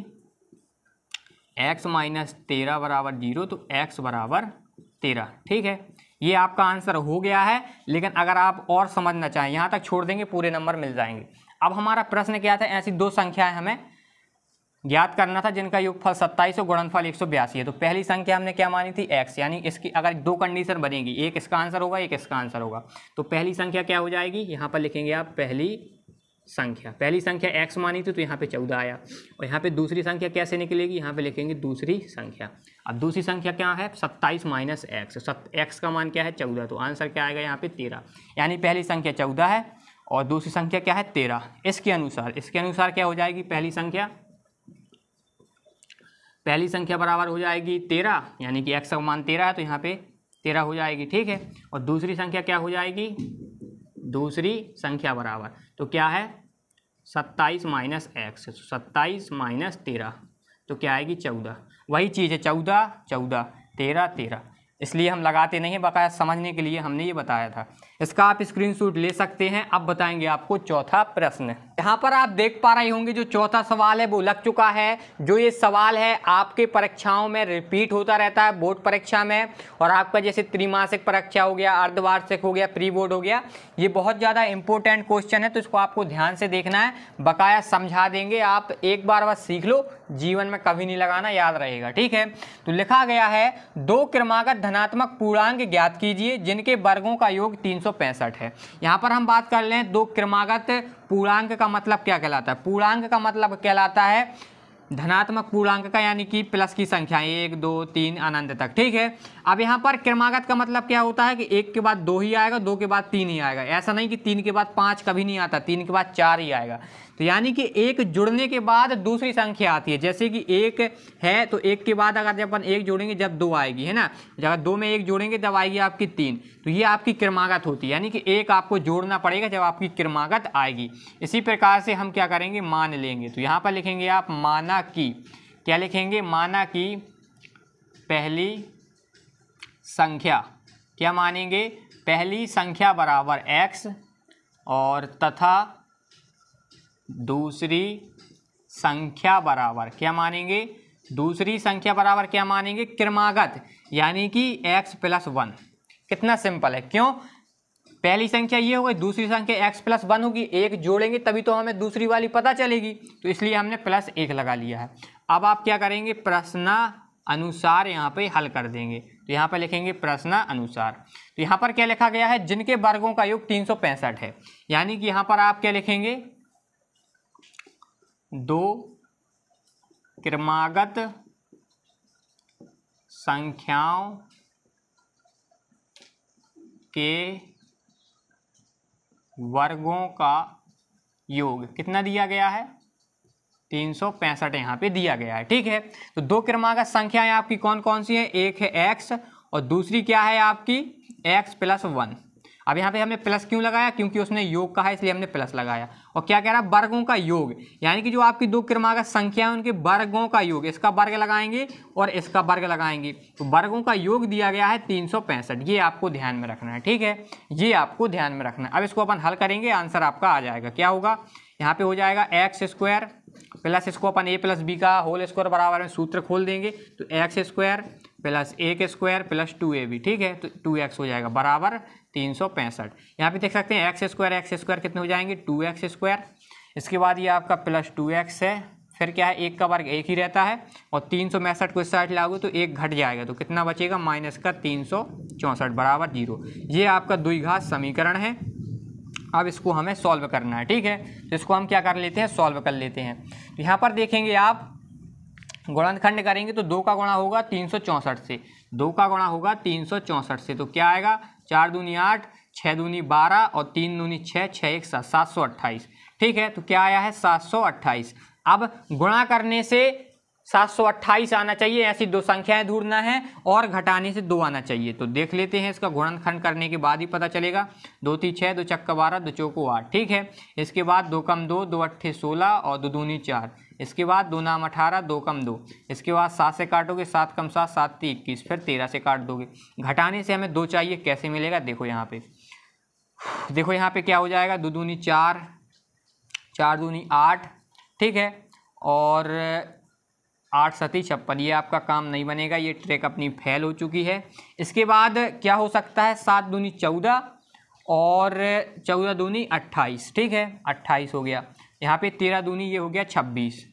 x माइनस तेरह बराबर जीरो तो x बराबर तेरह ठीक है ये आपका आंसर हो गया है लेकिन अगर आप और समझना चाहें यहाँ तक छोड़ देंगे पूरे नंबर मिल जाएंगे अब हमारा प्रश्न क्या था ऐसी दो संख्याएं हमें ज्ञात करना था जिनका फल सत्ताईस और गुणनफल एक है तो पहली संख्या हमने क्या मानी थी एक्स यानी इसकी अगर दो कंडीशन बनेगी एक इसका आंसर होगा एक इसका आंसर होगा तो पहली संख्या क्या हो जाएगी यहाँ पर लिखेंगे आप पहली संख्या पहली संख्या एक्स मानी थी तो यहाँ पे चौदह आया और यहाँ पे दूसरी संख्या कैसे निकलेगी यहाँ पे लिखेंगे दूसरी संख्या अब दूसरी संख्या क्या है सत्ताईस माइनस एक्स सत एक्स का मान क्या है चौदह तो आंसर क्या आएगा यहाँ पे तेरह यानी पहली संख्या चौदह है और दूसरी संख्या क्या है तेरह इसके अनुसार इसके अनुसार क्या हो जाएगी पहली संख्या पहली संख्या बराबर हो जाएगी तेरह यानी कि एक्स का मान तेरह है तो यहाँ पे तेरह हो जाएगी ठीक है और दूसरी संख्या क्या हो जाएगी दूसरी संख्या बराबर तो क्या है सत्ताईस माइनस एक्स तो सत्ताईस माइनस तेरह तो क्या आएगी चौदह वही चीज़ है चौदह चौदह तेरह तेरह इसलिए हम लगाते नहीं हैं बकाया समझने के लिए हमने ये बताया था इसका आप स्क्रीनशॉट ले सकते हैं अब बताएंगे आपको चौथा प्रश्न यहाँ पर आप देख पा रहे होंगे जो चौथा सवाल है वो लग चुका है जो ये सवाल है आपके परीक्षाओं में रिपीट होता रहता है बोर्ड परीक्षा में और आपका जैसे त्रिमासिक परीक्षा हो गया अर्धवार्षिक हो गया प्री बोर्ड हो गया ये बहुत ज़्यादा इंपॉर्टेंट क्वेश्चन है तो इसको आपको ध्यान से देखना है बकाया समझा देंगे आप एक बार बस सीख लो जीवन में कभी नहीं लगाना याद रहेगा ठीक है तो लिखा गया है दो क्रमागत धनात्मक पूर्णांक ज्ञात कीजिए जिनके वर्गों का योग तीन सौ है यहाँ पर हम बात कर लें दो क्रमागत पूर्णांक का मतलब क्या कहलाता है पूर्णांक का मतलब कहलाता है धनात्मक पूर्णांक का यानी कि प्लस की संख्या एक दो तीन अनंत तक ठीक है अब यहाँ पर क्रमागत का मतलब क्या होता है कि एक के बाद दो ही आएगा दो के बाद तीन ही आएगा ऐसा नहीं कि तीन के बाद पाँच कभी नहीं आता तीन के बाद चार ही आएगा तो यानी कि एक जुड़ने के बाद दूसरी संख्या आती है जैसे कि एक है तो एक के बाद अगर जब अपन एक जोड़ेंगे जब दो आएगी है ना जब दो में एक जोड़ेंगे तब आएगी आपकी तीन तो ये आपकी क्रमागत होती है यानी कि एक आपको जोड़ना पड़ेगा जब आपकी क्रमागत आएगी इसी प्रकार से हम क्या करेंगे मान लेंगे तो यहाँ पर लिखेंगे आप माना की क्या लिखेंगे माना की पहली संख्या क्या मानेंगे पहली संख्या बराबर x और तथा दूसरी संख्या बराबर क्या मानेंगे दूसरी संख्या बराबर क्या मानेंगे क्रमागत यानी कि x प्लस वन कितना सिंपल है क्यों पहली संख्या ये हो गई दूसरी संख्या x प्लस वन होगी एक जोड़ेंगे तभी तो हमें दूसरी वाली पता चलेगी तो इसलिए हमने प्लस एक लगा लिया है अब आप क्या करेंगे प्रश्न अनुसार यहाँ पे हल कर देंगे तो यहाँ पर लिखेंगे प्रश्न अनुसार तो यहाँ पर क्या लिखा गया है जिनके वर्गों का योग तीन है यानी कि यहाँ पर आप क्या लिखेंगे दो क्रमागत संख्याओं के वर्गों का योग कितना दिया गया है तीन सौ पैंसठ यहाँ पे दिया गया है ठीक है तो दो क्रमांक संख्याएं आपकी कौन कौन सी हैं एक है एक्स और दूसरी क्या है आपकी एक्स प्लस वन अब यहाँ पे हमने प्लस क्यों लगाया क्योंकि उसने योग कहा इसलिए हमने प्लस लगाया और क्या कह रहा है वर्गों का योग यानी कि जो आपकी दो क्रमांक संख्या है उनके वर्गों का योग इसका वर्ग लगाएंगे और इसका वर्ग लगाएंगे तो वर्गों का योग दिया गया है तीन सौ पैंसठ ये आपको ध्यान में रखना है ठीक है ये आपको ध्यान में रखना है अब इसको अपन हल करेंगे आंसर आपका आ जाएगा क्या होगा यहाँ पे हो जाएगा एक्स स्क्वायर प्लस इसको अपन ए प्लस बी का होल स्क्वायर बराबर में सूत्र खोल देंगे तो एक्स स्क्वायर प्लस एक square plus two a b ठीक है तो टू एक्स हो जाएगा बराबर तीन सौ पैंसठ यहाँ पे देख सकते हैं एक्स स्क्वायर एक्स स्क्वायर कितने हो जाएंगे टू एक्स स्क्वायर इसके बाद ये आपका प्लस टू एक्स है फिर क्या है एक का वर्ग एक ही रहता है और तीन सौ पैंसठ को इस साइड लागू तो एक घट जाएगा तो कितना बचेगा माइनस का तीन सौ चौंसठ बराबर जीरो ये आपका द्विघात समीकरण है अब इसको हमें सॉल्व करना है ठीक है तो इसको हम क्या कर लेते हैं सॉल्व कर लेते हैं तो यहाँ पर देखेंगे आप गुणनखंड करेंगे तो दो का गुणा होगा तीन सौ चौंसठ से दो का गुणा होगा तीन सौ चौंसठ से तो क्या आएगा चार दूनी आठ छः दूनी बारह और तीन दूनी छः छः एक सात सात सौ अट्ठाईस ठीक है तो क्या आया है सात सौ अट्ठाईस अब गुणा करने से 728 आना चाहिए ऐसी दो संख्याएं ढूंढना है और घटाने से दो आना चाहिए तो देख लेते हैं इसका खंड करने के बाद ही पता चलेगा दो तीन छः दो चक्का बारह दो चौको आठ ठीक है इसके बाद दो कम दो दो अट्ठे सोलह और दो दूनी चार इसके बाद दो नाम अठारह दो कम दो इसके बाद सात से काटोगे सात कम सात सात ती इक्कीस फिर तेरह से काट दोगे घटाने से हमें दो चाहिए कैसे मिलेगा देखो यहाँ पे देखो यहाँ पे क्या हो जाएगा दो दूनी चार चार दूनी आठ ठीक है और आठ सती छप्पन ये आपका काम नहीं बनेगा ये ट्रैक अपनी फेल हो चुकी है इसके बाद क्या हो सकता है सात दूनी चौदह और चौदह दूनी अट्ठाईस ठीक है अट्ठाईस हो गया यहाँ पे तेरह दूनी ये हो गया छब्बीस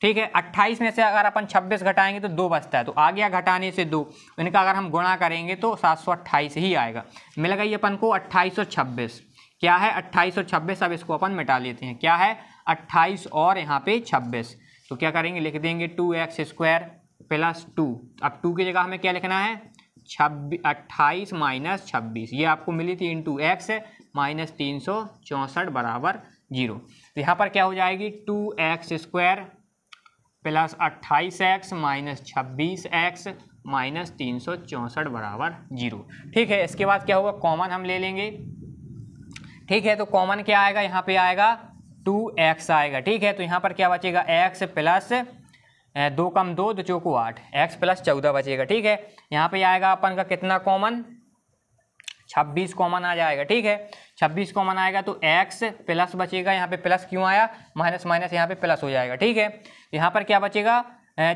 ठीक है अट्ठाईस में से अगर अपन छब्बीस घटाएंगे तो दो बचता है तो आ गया घटाने से दो इनका अगर हम गुणा करेंगे तो सात सौ अट्ठाईस ही आएगा मिल गई अपन को अट्ठाईस सौ छब्बीस क्या है अट्ठाईस और छब्बीस अब इसको अपन मिटा लेते हैं क्या है अट्ठाईस और यहाँ पे छब्बीस तो क्या करेंगे लिख देंगे two x square plus two अब टू की जगह हमें क्या लिखना है छब्बीस अट्ठाईस माइनस छब्बीस ये आपको मिली थी इन टू एक्स माइनस तीन सौ चौंसठ बराबर जीरो तो यहाँ पर क्या हो जाएगी टू एक्स स्क्वायर प्लस अट्ठाईस एक्स माइनस छब्बीस एक्स माइनस तीन सौ चौंसठ बराबर जीरो ठीक है इसके बाद क्या होगा कॉमन हम ले लेंगे ठीक है तो कॉमन क्या आएगा यहाँ पे आएगा टू एक्स आएगा ठीक है तो यहाँ पर क्या बचेगा एक्स प्लस दो कम दो दो चौको आठ एक्स प्लस चौदह बचेगा ठीक है यहाँ पे आएगा अपन का कितना कॉमन छब्बीस कॉमन आ जाएगा ठीक है छब्बीस कॉमन आएगा तो एक्स प्लस बचेगा यहाँ पे प्लस क्यों आया माइनस माइनस यहाँ पे प्लस हो जाएगा ठीक है यहाँ पर क्या बचेगा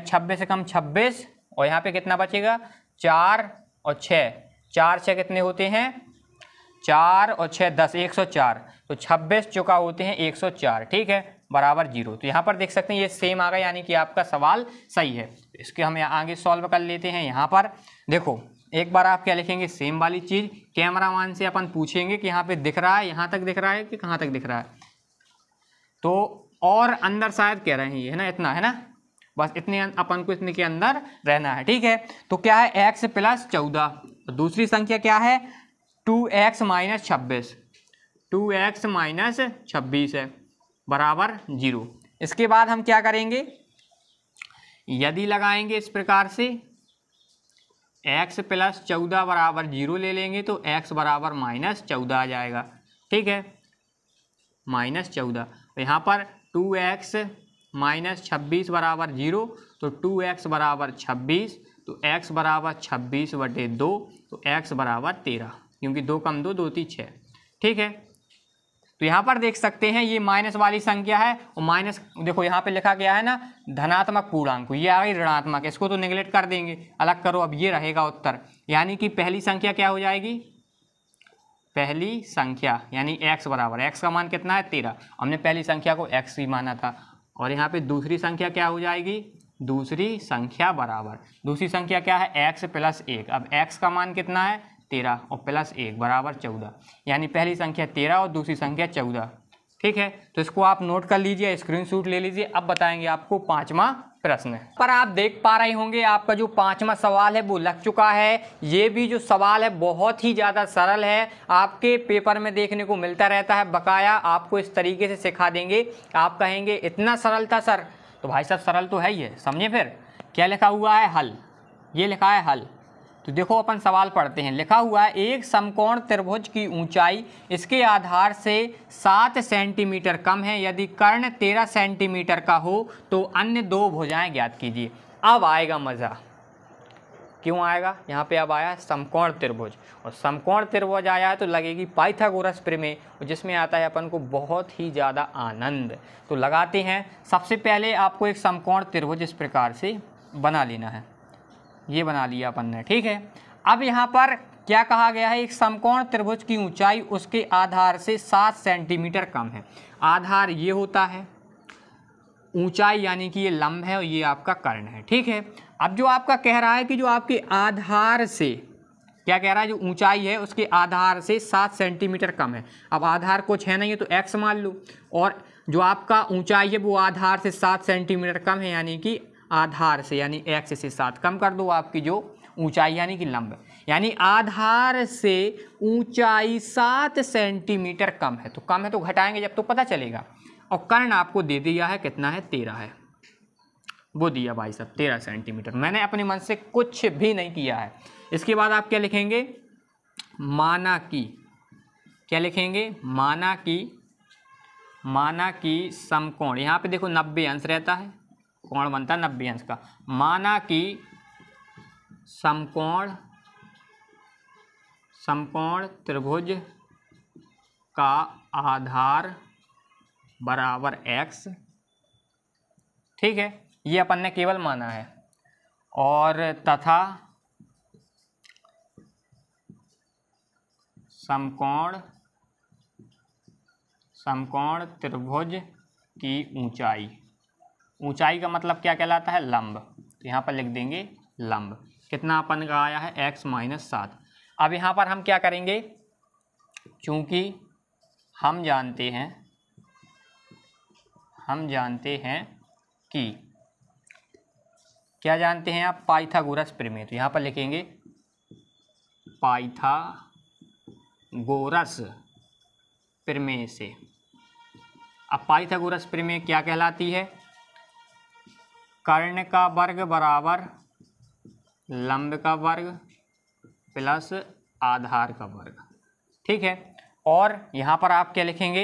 छब्बीस से कम छब्बीस और यहाँ पे कितना बचेगा चार और छः चार छः कितने होते हैं चार और छः दस एक सौ चार तो 26 चुका होते हैं 104 ठीक है बराबर जीरो तो यहाँ पर देख सकते हैं ये सेम आ गया यानी कि आपका सवाल सही है तो इसके हम आगे सॉल्व कर लेते हैं यहाँ पर देखो एक बार आप क्या लिखेंगे सेम वाली चीज़ कैमरा मैन से अपन पूछेंगे कि यहाँ पे दिख रहा है यहाँ तक दिख रहा है कि कहाँ तक दिख रहा है तो और अंदर शायद कह रहे हैं ये है ना इतना है ना बस इतने अं-, अपन को इतने के अंदर रहना है ठीक है तो क्या है एक्स प्लस चौदह तो दूसरी संख्या क्या है टू एक्स माइनस छब्बीस टू एक्स माइनस छब्बीस है बराबर जीरो इसके बाद हम क्या करेंगे यदि लगाएंगे इस प्रकार से x प्लस चौदह बराबर जीरो ले लेंगे तो x बराबर माइनस चौदह आ जाएगा ठीक है माइनस चौदह तो यहाँ पर टू एक्स माइनस छब्बीस बराबर जीरो तो टू एक्स बराबर छब्बीस तो x बराबर छब्बीस बटे दो तो x बराबर तेरह क्योंकि दो कम दो दो ती छः ठीक है तो यहाँ पर देख सकते हैं ये माइनस वाली संख्या है और माइनस देखो यहाँ पे लिखा गया है ना धनात्मक पूर्णांक ये आ गई ऋणात्मक इसको तो निगलेक्ट कर देंगे अलग करो अब ये रहेगा उत्तर यानी कि पहली संख्या क्या हो जाएगी पहली संख्या यानी एक्स बराबर एक्स का मान कितना है तेरह हमने पहली संख्या को एक्स ही माना था और यहाँ पे दूसरी संख्या क्या हो जाएगी दूसरी संख्या बराबर दूसरी संख्या क्या है एक्स प्लस एक अब एक्स का मान कितना है तेरह और प्लस एक बराबर चौदह यानी पहली संख्या तेरह और दूसरी संख्या चौदह ठीक है तो इसको आप नोट कर लीजिए स्क्रीनशॉट ले लीजिए अब बताएंगे आपको पाँचवा प्रश्न पर आप देख पा रहे होंगे आपका जो पांचवा सवाल है वो लग चुका है ये भी जो सवाल है बहुत ही ज़्यादा सरल है आपके पेपर में देखने को मिलता रहता है बकाया आपको इस तरीके से सिखा देंगे आप कहेंगे इतना सरल था सर तो भाई साहब सरल तो है ही है समझे फिर क्या लिखा हुआ है हल ये लिखा है हल तो देखो अपन सवाल पढ़ते हैं लिखा हुआ है एक समकोण त्रिभुज की ऊंचाई इसके आधार से सात सेंटीमीटर कम है यदि कर्ण तेरह सेंटीमीटर का हो तो अन्य दो भुजाएं ज्ञात कीजिए अब आएगा मज़ा क्यों आएगा यहाँ पे अब आया समकोण त्रिभुज और समकोण त्रिभुज आया है तो लगेगी पाइथागोरस प्रमेय जिसमें आता है अपन को बहुत ही ज़्यादा आनंद तो लगाते हैं सबसे पहले आपको एक समकोण त्रिभुज इस प्रकार से बना लेना है ये बना लिया अपन ने ठीक है अब यहाँ पर क्या कहा गया है एक समकोण त्रिभुज की ऊंचाई उसके आधार से सात सेंटीमीटर कम है आधार ये होता है ऊंचाई यानी कि ये लंब है और ये आपका कर्ण है ठीक है अब जो आपका कह रहा है कि जो आपके आधार से क्या कह रहा है जो ऊंचाई है उसके आधार से सात सेंटीमीटर कम है अब आधार कुछ है नहीं है तो एक्स मान लो और जो आपका ऊंचाई है वो आधार से सात सेंटीमीटर कम है यानी कि आधार से यानी एक्स से सात कम कर दो आपकी जो ऊंचाई यानी कि लंब यानी आधार से ऊंचाई सात सेंटीमीटर कम है तो कम है तो घटाएंगे जब तो पता चलेगा और कर्ण आपको दे दिया है कितना है तेरह है वो दिया भाई साहब तेरह सेंटीमीटर मैंने अपने मन से कुछ भी नहीं किया है इसके बाद आप क्या लिखेंगे माना की क्या लिखेंगे माना की माना की समकोण यहाँ पे देखो नब्बे अंश रहता है कोण बनता है नब्बे अंश का माना कि समकोण समकोण त्रिभुज का आधार बराबर एक्स ठीक है ये अपन ने केवल माना है और तथा समकोण समकोण त्रिभुज की ऊंचाई ऊंचाई का मतलब क्या कहलाता है लंब तो यहाँ पर लिख देंगे लंब कितना अपन का आया है एक्स माइनस सात अब यहाँ पर हम क्या करेंगे क्योंकि हम जानते हैं हम जानते हैं कि क्या जानते हैं आप पाइथागोरस प्रमेय तो यहाँ पर लिखेंगे पाइथागोरस प्रमेय से अब पाइथागोरस प्रमेय क्या कहलाती है कर्ण का वर्ग बराबर लंब का वर्ग प्लस आधार का वर्ग ठीक है और यहाँ पर आप क्या लिखेंगे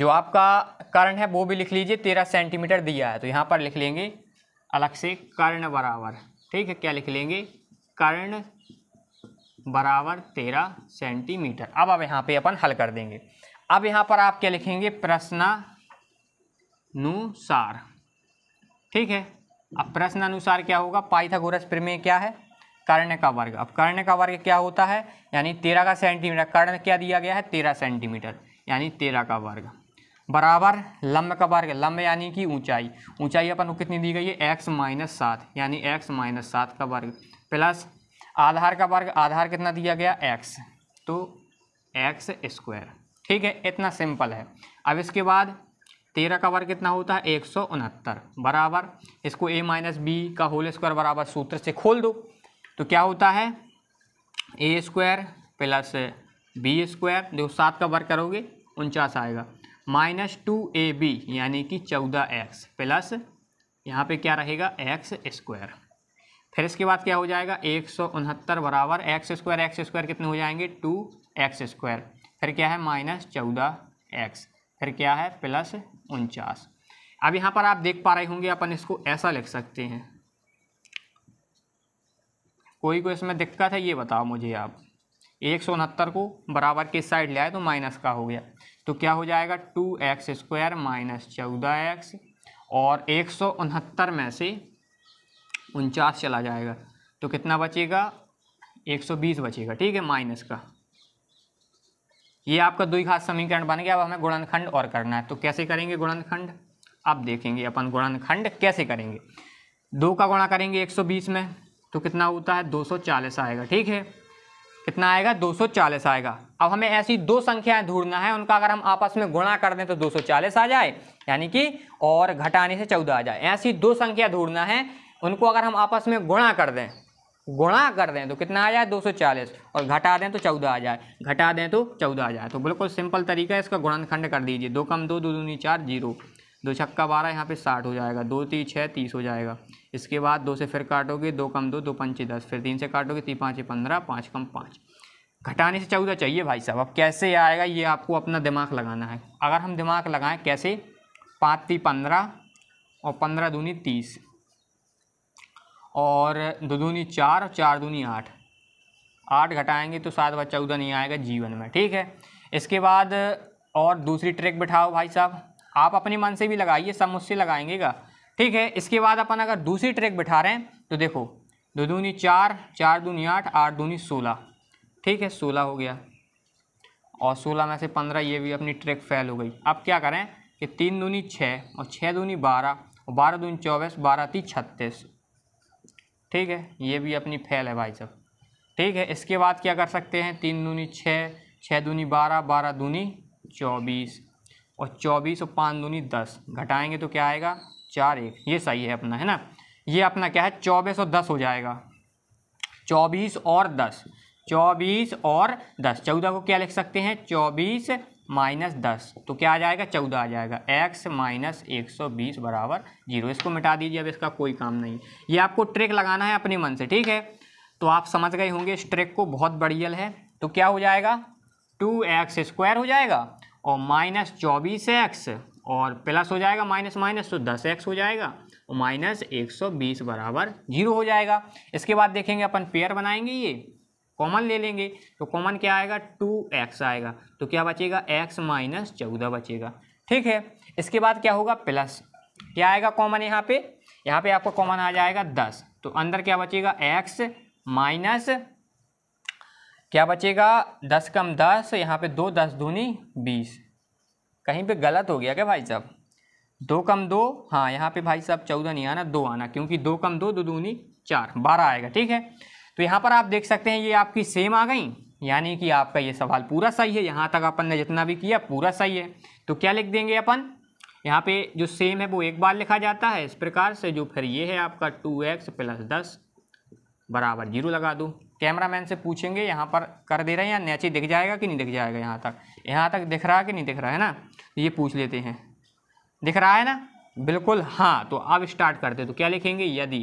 जो आपका कर्ण है वो भी लिख लीजिए तेरह सेंटीमीटर दिया है तो यहाँ पर लिख लेंगे अलग से कर्ण बराबर ठीक है क्या लिख लेंगे कर्ण बराबर तेरह सेंटीमीटर अब अब यहाँ पे अपन हल कर देंगे अब यहाँ पर आप क्या लिखेंगे प्रश्नानुसार ठीक है अब प्रश्न अनुसार क्या होगा पाइथागोरस प्रमेय क्या है कर्ण का वर्ग अब कर्ण का वर्ग क्या होता है यानी तेरह का सेंटीमीटर कर्ण क्या दिया गया है तेरह सेंटीमीटर यानी तेरह का वर्ग बराबर लंब का वर्ग लंब यानी कि ऊंचाई ऊंचाई अपन को कितनी दी गई है एक्स माइनस सात यानी एक्स माइनस सात का वर्ग प्लस आधार का वर्ग आधार कितना दिया गया एक्स तो एक्स स्क्वायर ठीक है इतना सिंपल है अब इसके बाद तेरह का वर्ग कितना होता है एक सौ उनहत्तर बराबर इसको ए माइनस बी का होल स्क्वायर बराबर सूत्र से खोल दो तो क्या होता है a square plus b square देखो सात का वर्ग करोगे उनचास आएगा माइनस टू ए बी यानी कि चौदह एक्स प्लस यहाँ पे क्या रहेगा एक्स स्क्वायर फिर इसके बाद क्या हो जाएगा एक सौ उनहत्तर बराबर एक्स स्क्वायर एक्स स्क्वायर कितने हो जाएंगे टू एक्स स्क्वायर फिर क्या है माइनस चौदह एक्स फिर क्या है प्लस उनचास अब यहाँ पर आप देख पा रहे होंगे अपन इसको ऐसा लिख सकते हैं कोई को इसमें दिक्कत है ये बताओ मुझे आप एक सौ उनहत्तर को बराबर के साइड ले आए तो माइनस का हो गया तो क्या हो जाएगा टू एक्स स्क्वायर माइनस चौदह एक्स और एक सौ उनहत्तर में से उनचास चला जाएगा तो कितना बचेगा एक सौ बीस बचेगा ठीक है माइनस का ये आपका द्विघात समीकरण बन गया अब हमें गुणनखंड और करना है तो कैसे करेंगे गुणनखंड अब देखेंगे अपन गुणनखंड कैसे करेंगे दो का गुणा करेंगे 120 में तो कितना होता है 240 आएगा ठीक है कितना आएगा 240 आएगा अब हमें ऐसी दो संख्याएं ढूंढना है उनका अगर हम आपस में गुणा कर दें तो 240 आ जाए यानी कि और घटाने से 14 आ जाए ऐसी दो संख्या ढूंढना है उनको अगर हम आपस में गुणा कर दें गुणा कर दें तो कितना आ जाए 240 और घटा दें तो 14 आ जाए घटा दें तो 14 आ जाए तो बिल्कुल सिंपल तरीका है इसका गुणनखंड कर दीजिए दो कम दो दो दूनी चार जीरो दो छक्का बारह यहाँ पे साठ हो जाएगा दो तीन छः तीस हो जाएगा इसके बाद दो से फिर काटोगे दो कम दो दो पंचे दस फिर तीन से काटोगे तीन पाँच पंद्रह पाँच कम पाँच घटाने से चौदह चाहिए भाई साहब अब कैसे आएगा ये आपको अपना दिमाग लगाना है अगर हम दिमाग लगाएं कैसे पाँच ती पंद्रह और पंद्रह दूनी तीस और दो दूनी चार और चार दूनी आठ आठ घटाएंगे तो सात व चौदह नहीं आएगा जीवन में ठीक है इसके बाद और दूसरी ट्रिक बिठाओ भाई साहब आप अपने मन से भी लगाइए सब मुझसे लगाएंगेगा ठीक है इसके बाद अपन अगर दूसरी ट्रिक बिठा रहे हैं तो देखो दो दूनी चार चार दूनी आठ आठ दूनी सोलह ठीक है सोलह हो गया और सोलह में से पंद्रह ये भी अपनी ट्रिक फेल हो गई अब क्या करें कि तीन दूनी छः और छः दूनी बारह और बारह दूनी चौबीस बारह तीन छत्तीस ठीक है ये भी अपनी फैल है भाई साहब ठीक है इसके बाद क्या कर सकते हैं तीन दूनी छः छः दूनी बारह बारह दूनी चौबीस और चौबीस और पाँच दूनी दस घटाएंगे तो क्या आएगा चार एक ये सही है अपना है ना ये अपना क्या है चौबीस और दस हो जाएगा चौबीस और दस चौबीस और दस चौदह को क्या लिख सकते हैं चौबीस माइनस दस तो क्या आ जाएगा चौदह आ जाएगा एक्स माइनस एक सौ बीस बराबर जीरो इसको मिटा दीजिए अब इसका कोई काम नहीं ये आपको ट्रिक लगाना है अपने मन से ठीक है तो आप समझ गए होंगे इस ट्रिक को बहुत बढ़िया है तो क्या हो जाएगा टू एक्स स्क्वायर हो जाएगा और माइनस चौबीस एक्स और प्लस हो जाएगा माइनस माइनस तो दस एक्स हो जाएगा और माइनस एक सौ बीस बराबर जीरो हो जाएगा इसके बाद देखेंगे अपन पेयर बनाएंगे ये कॉमन ले लेंगे तो कॉमन क्या आएगा टू एक्स आएगा तो क्या बचेगा एक्स माइनस चौदह बचेगा ठीक है इसके बाद क्या होगा प्लस क्या आएगा कॉमन यहाँ पे यहाँ पे आपका कॉमन आ जाएगा दस तो अंदर क्या बचेगा एक्स माइनस क्या बचेगा दस कम दस यहाँ पे दो दस दूनी बीस कहीं पे गलत हो गया क्या भाई साहब दो कम दो हाँ यहाँ पे भाई साहब चौदह नहीं आना दो आना क्योंकि दो कम दो दो दूनी चार बारह आएगा ठीक है तो यहाँ पर आप देख सकते हैं ये आपकी सेम आ गई यानी कि आपका ये सवाल पूरा सही है यहाँ तक अपन ने जितना भी किया पूरा सही है तो क्या लिख देंगे अपन यहाँ पे जो सेम है वो एक बार लिखा जाता है इस प्रकार से जो फिर ये है आपका टू एक्स प्लस दस बराबर जीरो लगा दो कैमरामैन से पूछेंगे यहाँ पर कर दे रहे हैं या नीचे दिख जाएगा कि नहीं दिख जाएगा यहाँ तक यहाँ तक दिख रहा है कि नहीं दिख रहा है ना तो ये पूछ लेते हैं दिख रहा है ना बिल्कुल हाँ तो अब स्टार्ट करते तो क्या लिखेंगे यदि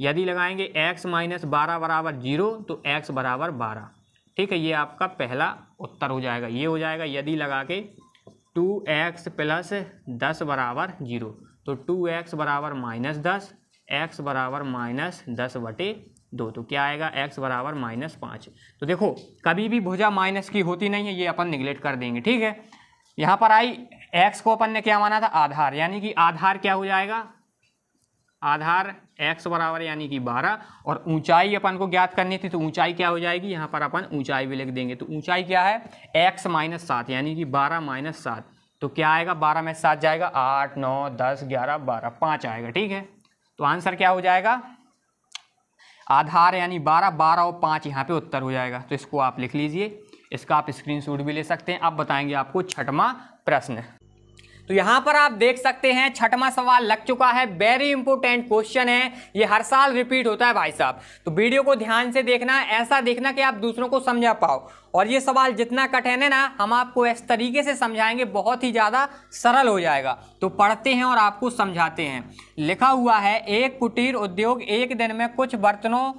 यदि लगाएंगे एक्स माइनस बारह बराबर जीरो तो एक्स बराबर बारह ठीक है ये आपका पहला उत्तर हो जाएगा ये हो जाएगा यदि लगा के टू एक्स प्लस दस बराबर जीरो तो टू एक्स बराबर माइनस दस एक्स बराबर माइनस दस बटे दो तो क्या आएगा एक्स बराबर माइनस पाँच तो देखो कभी भी भुजा माइनस की होती नहीं है ये अपन निगलेक्ट कर देंगे ठीक है यहाँ पर आई एक्स को अपन ने क्या माना था आधार यानी कि आधार क्या हो जाएगा आधार x बराबर यानी कि 12 और ऊंचाई अपन को ज्ञात करनी थी तो ऊंचाई क्या हो जाएगी यहाँ पर अपन ऊंचाई भी लिख देंगे तो ऊंचाई क्या है x माइनस सात यानी कि 12 माइनस सात तो क्या आएगा 12 में सात जाएगा 8 9 10 11 12 पाँच आएगा ठीक है तो आंसर क्या हो जाएगा आधार यानी 12 12 और 5 यहाँ पे उत्तर हो जाएगा तो इसको आप लिख लीजिए इसका आप स्क्रीन भी ले सकते हैं अब बताएंगे आपको छठवा प्रश्न तो यहाँ पर आप देख सकते हैं छठवां सवाल लग चुका है वेरी इंपॉर्टेंट क्वेश्चन है ये हर साल रिपीट होता है भाई साहब तो वीडियो को ध्यान से देखना ऐसा देखना कि आप दूसरों को समझा पाओ और ये सवाल जितना कठिन है ना हम आपको इस तरीके से समझाएंगे बहुत ही ज़्यादा सरल हो जाएगा तो पढ़ते हैं और आपको समझाते हैं लिखा हुआ है एक कुटीर उद्योग एक दिन में कुछ बर्तनों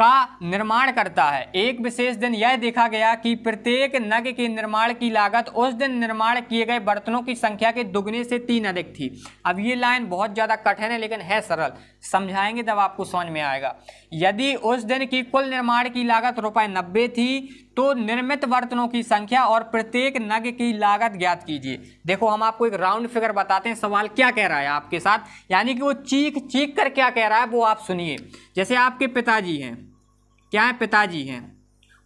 का निर्माण करता है एक विशेष दिन यह देखा गया कि प्रत्येक नग के निर्माण की लागत उस दिन निर्माण किए गए बर्तनों की संख्या के दुगने से तीन अधिक थी अब ये लाइन बहुत ज़्यादा कठिन है लेकिन है सरल समझाएंगे तब आपको समझ में आएगा यदि उस दिन की कुल निर्माण की लागत रुपए नब्बे थी तो निर्मित बर्तनों की संख्या और प्रत्येक नग की लागत ज्ञात कीजिए देखो हम आपको एक राउंड फिगर बताते हैं सवाल क्या कह रहा है आपके साथ यानी कि वो चीख चीख कर क्या कह रहा है वो आप सुनिए जैसे आपके पिताजी हैं क्या है पिताजी हैं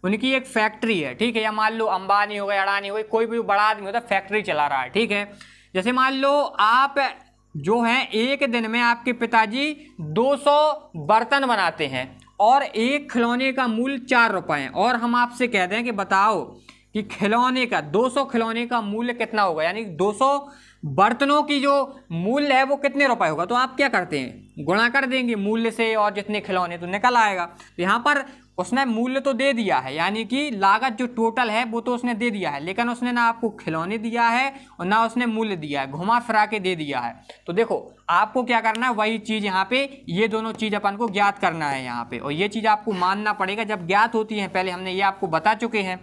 उनकी एक फैक्ट्री है ठीक है या मान लो अंबानी हो गए अड़ानी हो गई कोई भी बड़ा आदमी होता है फैक्ट्री चला रहा है ठीक है जैसे मान लो आप जो हैं एक दिन में आपके पिताजी 200 बर्तन बनाते हैं और एक खिलौने का मूल्य चार रुपए और हम आपसे कह दें कि बताओ कि खिलौने का 200 खिलौने का मूल्य कितना होगा यानी 200 बर्तनों की जो मूल्य है वो कितने रुपए होगा तो आप क्या करते हैं गुणा कर देंगे मूल्य से और जितने खिलौने तो निकल आएगा तो यहाँ पर उसने मूल्य तो दे दिया है यानी कि लागत जो टोटल है वो तो उसने दे दिया है लेकिन उसने ना आपको खिलौने दिया है और ना उसने मूल्य दिया है घुमा फिरा के दे दिया है तो देखो आपको क्या करना है वही चीज़ यहाँ पे ये दोनों चीज़ अपन को ज्ञात करना है यहाँ पे और ये चीज़ आपको मानना पड़ेगा जब ज्ञात होती है पहले हमने ये आपको बता चुके हैं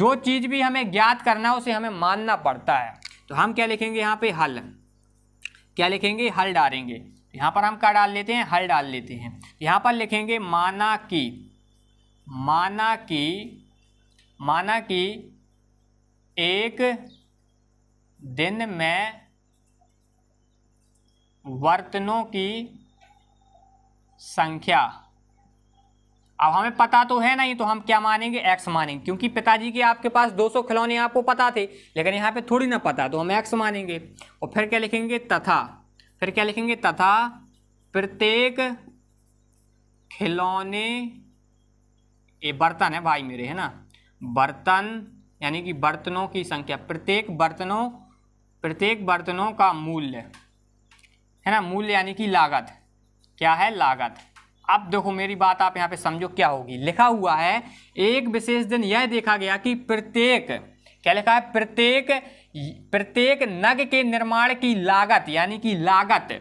जो चीज़ भी हमें ज्ञात करना है उसे हमें मानना पड़ता है तो हम क्या लिखेंगे यहाँ पे हल क्या लिखेंगे हल डालेंगे यहाँ पर हम क्या डाल लेते हैं हल डाल लेते हैं यहाँ पर लिखेंगे माना की माना कि माना कि एक दिन में वर्तनों की संख्या अब हमें पता तो है नहीं तो हम क्या मानेंगे एक्स मानेंगे क्योंकि पिताजी के आपके पास 200 खिलौने आपको पता थे लेकिन यहाँ पे थोड़ी ना पता तो हम एक्स मानेंगे और फिर क्या लिखेंगे तथा फिर क्या लिखेंगे तथा प्रत्येक खिलौने ये बर्तन है भाई मेरे है ना बर्तन यानी कि बर्तनों की संख्या प्रत्येक बर्तनों प्रत्येक बर्तनों का मूल्य है ना मूल्य यानी कि लागत क्या है लागत अब देखो मेरी बात आप यहाँ पे समझो क्या होगी लिखा हुआ है एक विशेष दिन यह देखा गया कि प्रत्येक क्या लिखा है प्रत्येक प्रत्येक नग के निर्माण की लागत यानी कि लागत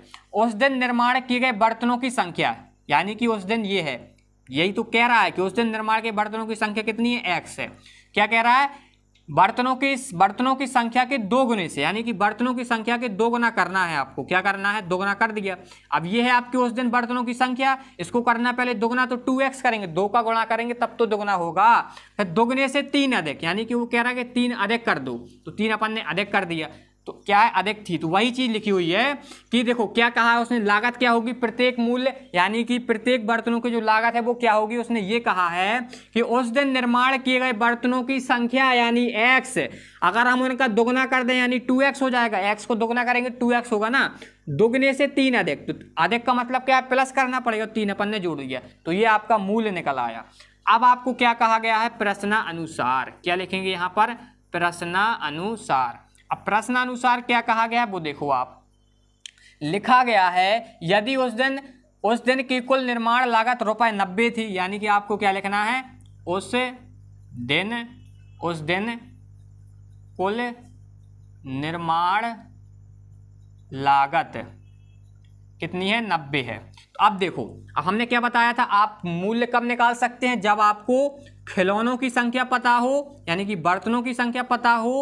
उस दिन निर्माण किए गए बर्तनों की संख्या यानी कि उस दिन ये है यही तो कह रहा है कि उस दिन निर्माण के बर्तनों की संख्या कितनी है एक्स है क्या कह रहा है बर्तनों की बर्तनों की संख्या के दो गुने से यानी कि बर्तनों की संख्या के दो गुना करना है आपको क्या करना है दोगुना कर दिया अब ये है आपके उस दिन बर्तनों की संख्या इसको करना पहले दोगुना तो टू एक्स करेंगे दो का गुणा करेंगे तब तो दोगुना होगा फिर दोगुने से तीन अधिक यानी कि वो कह रहा है कि तीन अधिक कर दो तो तीन अपन ने अधिक कर दिया तो क्या है अधिक थी तो वही चीज लिखी हुई है कि देखो क्या कहा है उसने लागत क्या होगी प्रत्येक मूल्य यानी कि प्रत्येक बर्तनों की जो लागत है वो क्या होगी उसने ये कहा है कि उस दिन निर्माण किए गए बर्तनों की संख्या यानी एक्स अगर हम उनका दोगुना कर दें यानी टू एक्स हो जाएगा एक्स को दोगुना करेंगे टू एक्स होगा ना दोगुने से तीन अधिक तो अधिक का मतलब क्या है प्लस करना पड़ेगा तीन अपन ने जोड़ दिया तो ये आपका मूल्य निकल आया अब आपको क्या कहा गया है प्रश्न अनुसार क्या लिखेंगे यहाँ पर प्रश्ना अनुसार अब प्रश्न अनुसार क्या कहा गया वो देखो आप लिखा गया है यदि उस दिन उस दिन की कुल निर्माण लागत रुपए नब्बे थी यानी कि आपको क्या लिखना है उस दिन उस दिन कुल निर्माण लागत कितनी है नब्बे है तो अब देखो अब हमने क्या बताया था आप मूल्य कब निकाल सकते हैं जब आपको खिलौनों की संख्या पता हो यानी कि बर्तनों की संख्या पता हो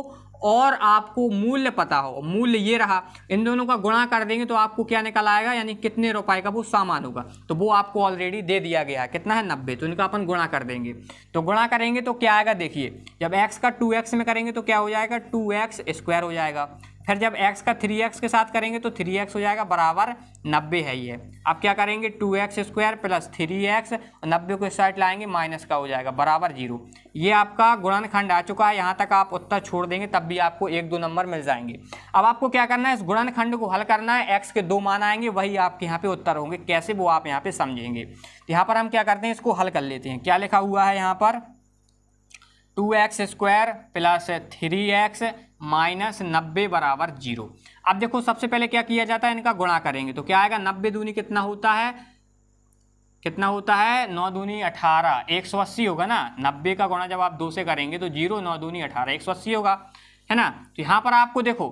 और आपको मूल्य पता हो मूल्य ये रहा इन दोनों का गुणा कर देंगे तो आपको क्या निकल आएगा यानी कितने रुपए का वो सामान होगा तो वो आपको ऑलरेडी दे दिया गया है कितना है नब्बे तो इनका अपन गुणा कर देंगे तो गुणा करेंगे तो क्या आएगा देखिए जब एक्स का टू एक्स में करेंगे तो क्या हो जाएगा टू एक्स स्क्वायर हो जाएगा फिर जब x का 3x के साथ करेंगे तो 3x हो जाएगा बराबर 90 है ये अब क्या करेंगे 2x x square plus three x नब्बे को इस साइड लाएंगे माइनस का हो जाएगा बराबर जीरो ये आपका गुणनखंड आ चुका है यहाँ तक आप उत्तर छोड़ देंगे तब भी आपको एक दो नंबर मिल जाएंगे अब आपको क्या करना है इस गुणनखंड को हल करना है एक्स के दो मान आएंगे वही आपके यहाँ पे उत्तर होंगे कैसे वो आप यहाँ पे समझेंगे तो यहाँ पर हम क्या करते हैं इसको हल कर लेते हैं क्या लिखा हुआ है यहाँ पर two x square plus three x minus नब्बे बराबर जीरो अब देखो सबसे पहले क्या किया जाता है इनका गुणा करेंगे तो क्या आएगा नब्बे दूनी कितना होता है कितना होता है नौ दूनी अठारह एक सौ अस्सी होगा ना नब्बे का गुणा जब आप दो से करेंगे तो जीरो नौ दूनी अठारह एक सौ अस्सी होगा है ना तो यहाँ पर आपको देखो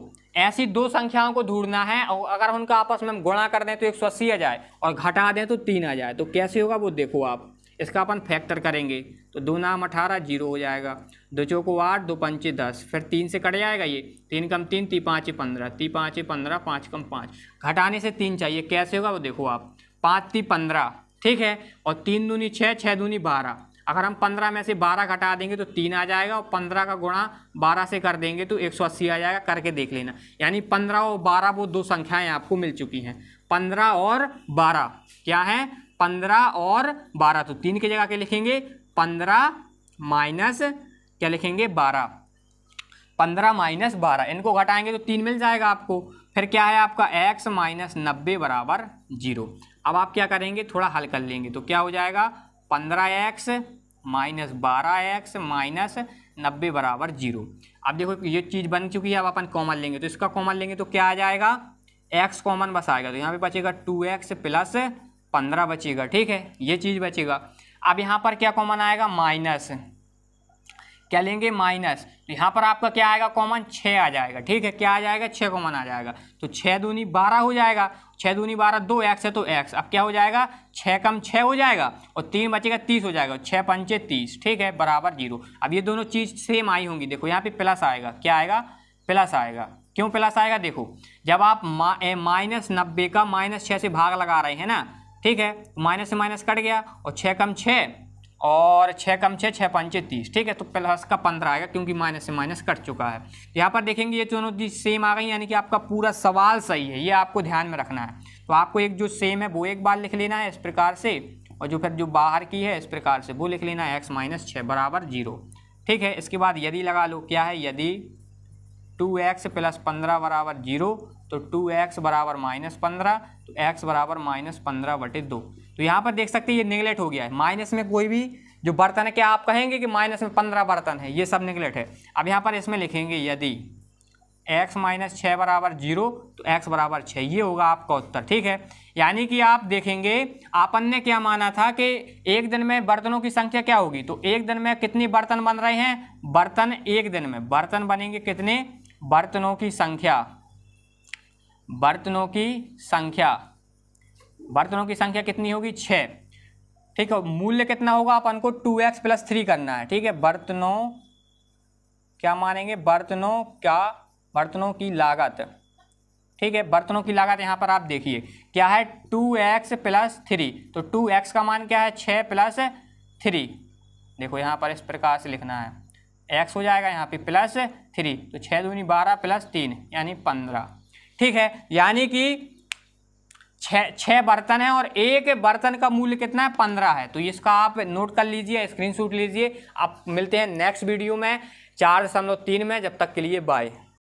ऐसी दो संख्याओं को ढूंढना है और अगर उनका आपस में हम गुणा कर दें तो एक सौ अस्सी आ जाए और घटा दें तो तीन आ जाए तो कैसे होगा वो देखो आप इसका अपन फैक्टर करेंगे तो दो नाम अठारह जीरो हो जाएगा दो चौको आठ दो पंचे दस फिर तीन से कट जाएगा ये तीन कम तीन ती पाँच पंद्रह ती पाँच पंद्रह पाँच कम पाँच घटाने से तीन चाहिए कैसे होगा वो देखो आप पाँच ती पंद्रह ठीक है और तीन दूनी छः छः दूनी बारह अगर हम पंद्रह में से बारह घटा देंगे तो तीन आ जाएगा और पंद्रह का गुणा बारह से कर देंगे तो एक सौ अस्सी आ जाएगा करके देख लेना यानी पंद्रह और बारह वो दो संख्याएँ आपको मिल चुकी हैं पंद्रह और बारह क्या है पंद्रह और बारह तो तीन की जगह के लिखेंगे पंद्रह माइनस क्या लिखेंगे बारह पंद्रह माइनस बारह इनको घटाएंगे तो तीन मिल जाएगा आपको फिर क्या है आपका एक्स माइनस नब्बे बराबर जीरो अब आप क्या करेंगे थोड़ा हल कर लेंगे तो क्या हो जाएगा पंद्रह एक्स माइनस बारह एक्स माइनस नब्बे बराबर जीरो अब देखो ये चीज़ बन चुकी है अब अपन कॉमन लेंगे तो इसका कॉमन लेंगे तो क्या आ जाएगा एक्स कॉमन बस आएगा तो यहाँ पे बचेगा टू एक्स प्लस पंद्रह बचेगा ठीक है ये चीज़ बचेगा अब यहाँ पर क्या कॉमन आएगा माइनस क्या लेंगे माइनस तो यहाँ पर आपका क्या आएगा कॉमन छः आ जाएगा ठीक है क्या आ जाएगा छः कॉमन आ जाएगा तो छः दूनी बारह हो जाएगा छः दूनी बारह दो एक्स है तो एक्स अब क्या हो जाएगा छः कम छः हो जाएगा और तीन बचेगा तीस हो जाएगा छः पंचे तीस ठीक है बराबर जीरो अब ये दोनों चीज़ सेम आई होंगी देखो यहाँ पे प्लस आएगा क्या आएगा प्लस आएगा क्यों प्लस आएगा देखो जब आप माइनस नब्बे का माइनस छः से भाग लगा रहे हैं ना ठीक है तो माइनस से माइनस कट गया और छः कम छः और छः कम छः छः पंचे तीस ठीक है तो प्लस का पंद्रह आएगा क्योंकि माइनस से माइनस कट चुका है तो यहाँ पर देखेंगे ये दोनों चीज सेम आ गई यानी कि आपका पूरा सवाल सही है ये आपको ध्यान में रखना है तो आपको एक जो सेम है वो एक बार लिख लेना है इस प्रकार से और जो फिर जो बाहर की है इस प्रकार से वो लिख लेना है एक्स माइनस छः बराबर जीरो ठीक है इसके बाद यदि लगा लो क्या है यदि टू एक्स प्लस पंद्रह बराबर जीरो तो टू एक्स बराबर माइनस पंद्रह तो एक्स बराबर माइनस पंद्रह बटे दो तो यहाँ पर देख सकते हैं ये निगलेट हो गया है माइनस में कोई भी जो बर्तन है क्या आप कहेंगे कि माइनस में पंद्रह बर्तन है ये सब निगलेट है अब यहाँ पर इसमें लिखेंगे यदि x माइनस छः बराबर जीरो तो x बराबर छः ये होगा आपका उत्तर ठीक है यानी कि आप देखेंगे आपन ने क्या माना था कि एक दिन में बर्तनों की संख्या क्या होगी तो एक दिन में कितनी बर्तन बन रहे हैं बर्तन एक दिन में बर्तन बनेंगे कितने बर्तनों की संख्या बर्तनों की संख्या बर्तनों की संख्या कितनी होगी छः ठीक है मूल्य कितना होगा अपन को टू एक्स प्लस थ्री करना है ठीक है बर्तनों क्या मानेंगे बर्तनों का बर्तनों की लागत ठीक है बर्तनों की लागत यहाँ पर आप देखिए क्या है टू एक्स प्लस थ्री तो टू एक्स का मान क्या है छः प्लस थ्री देखो यहाँ पर इस प्रकार से लिखना है एक्स हो जाएगा यहाँ पे प्लस थ्री तो छः दूनी बारह प्लस तीन यानी पंद्रह ठीक है यानी कि छ छः बर्तन है और एक बर्तन का मूल्य कितना है पंद्रह है तो इसका आप नोट कर लीजिए स्क्रीनशॉट लीजिए आप मिलते हैं नेक्स्ट वीडियो में चार दशमलव तीन में जब तक के लिए बाय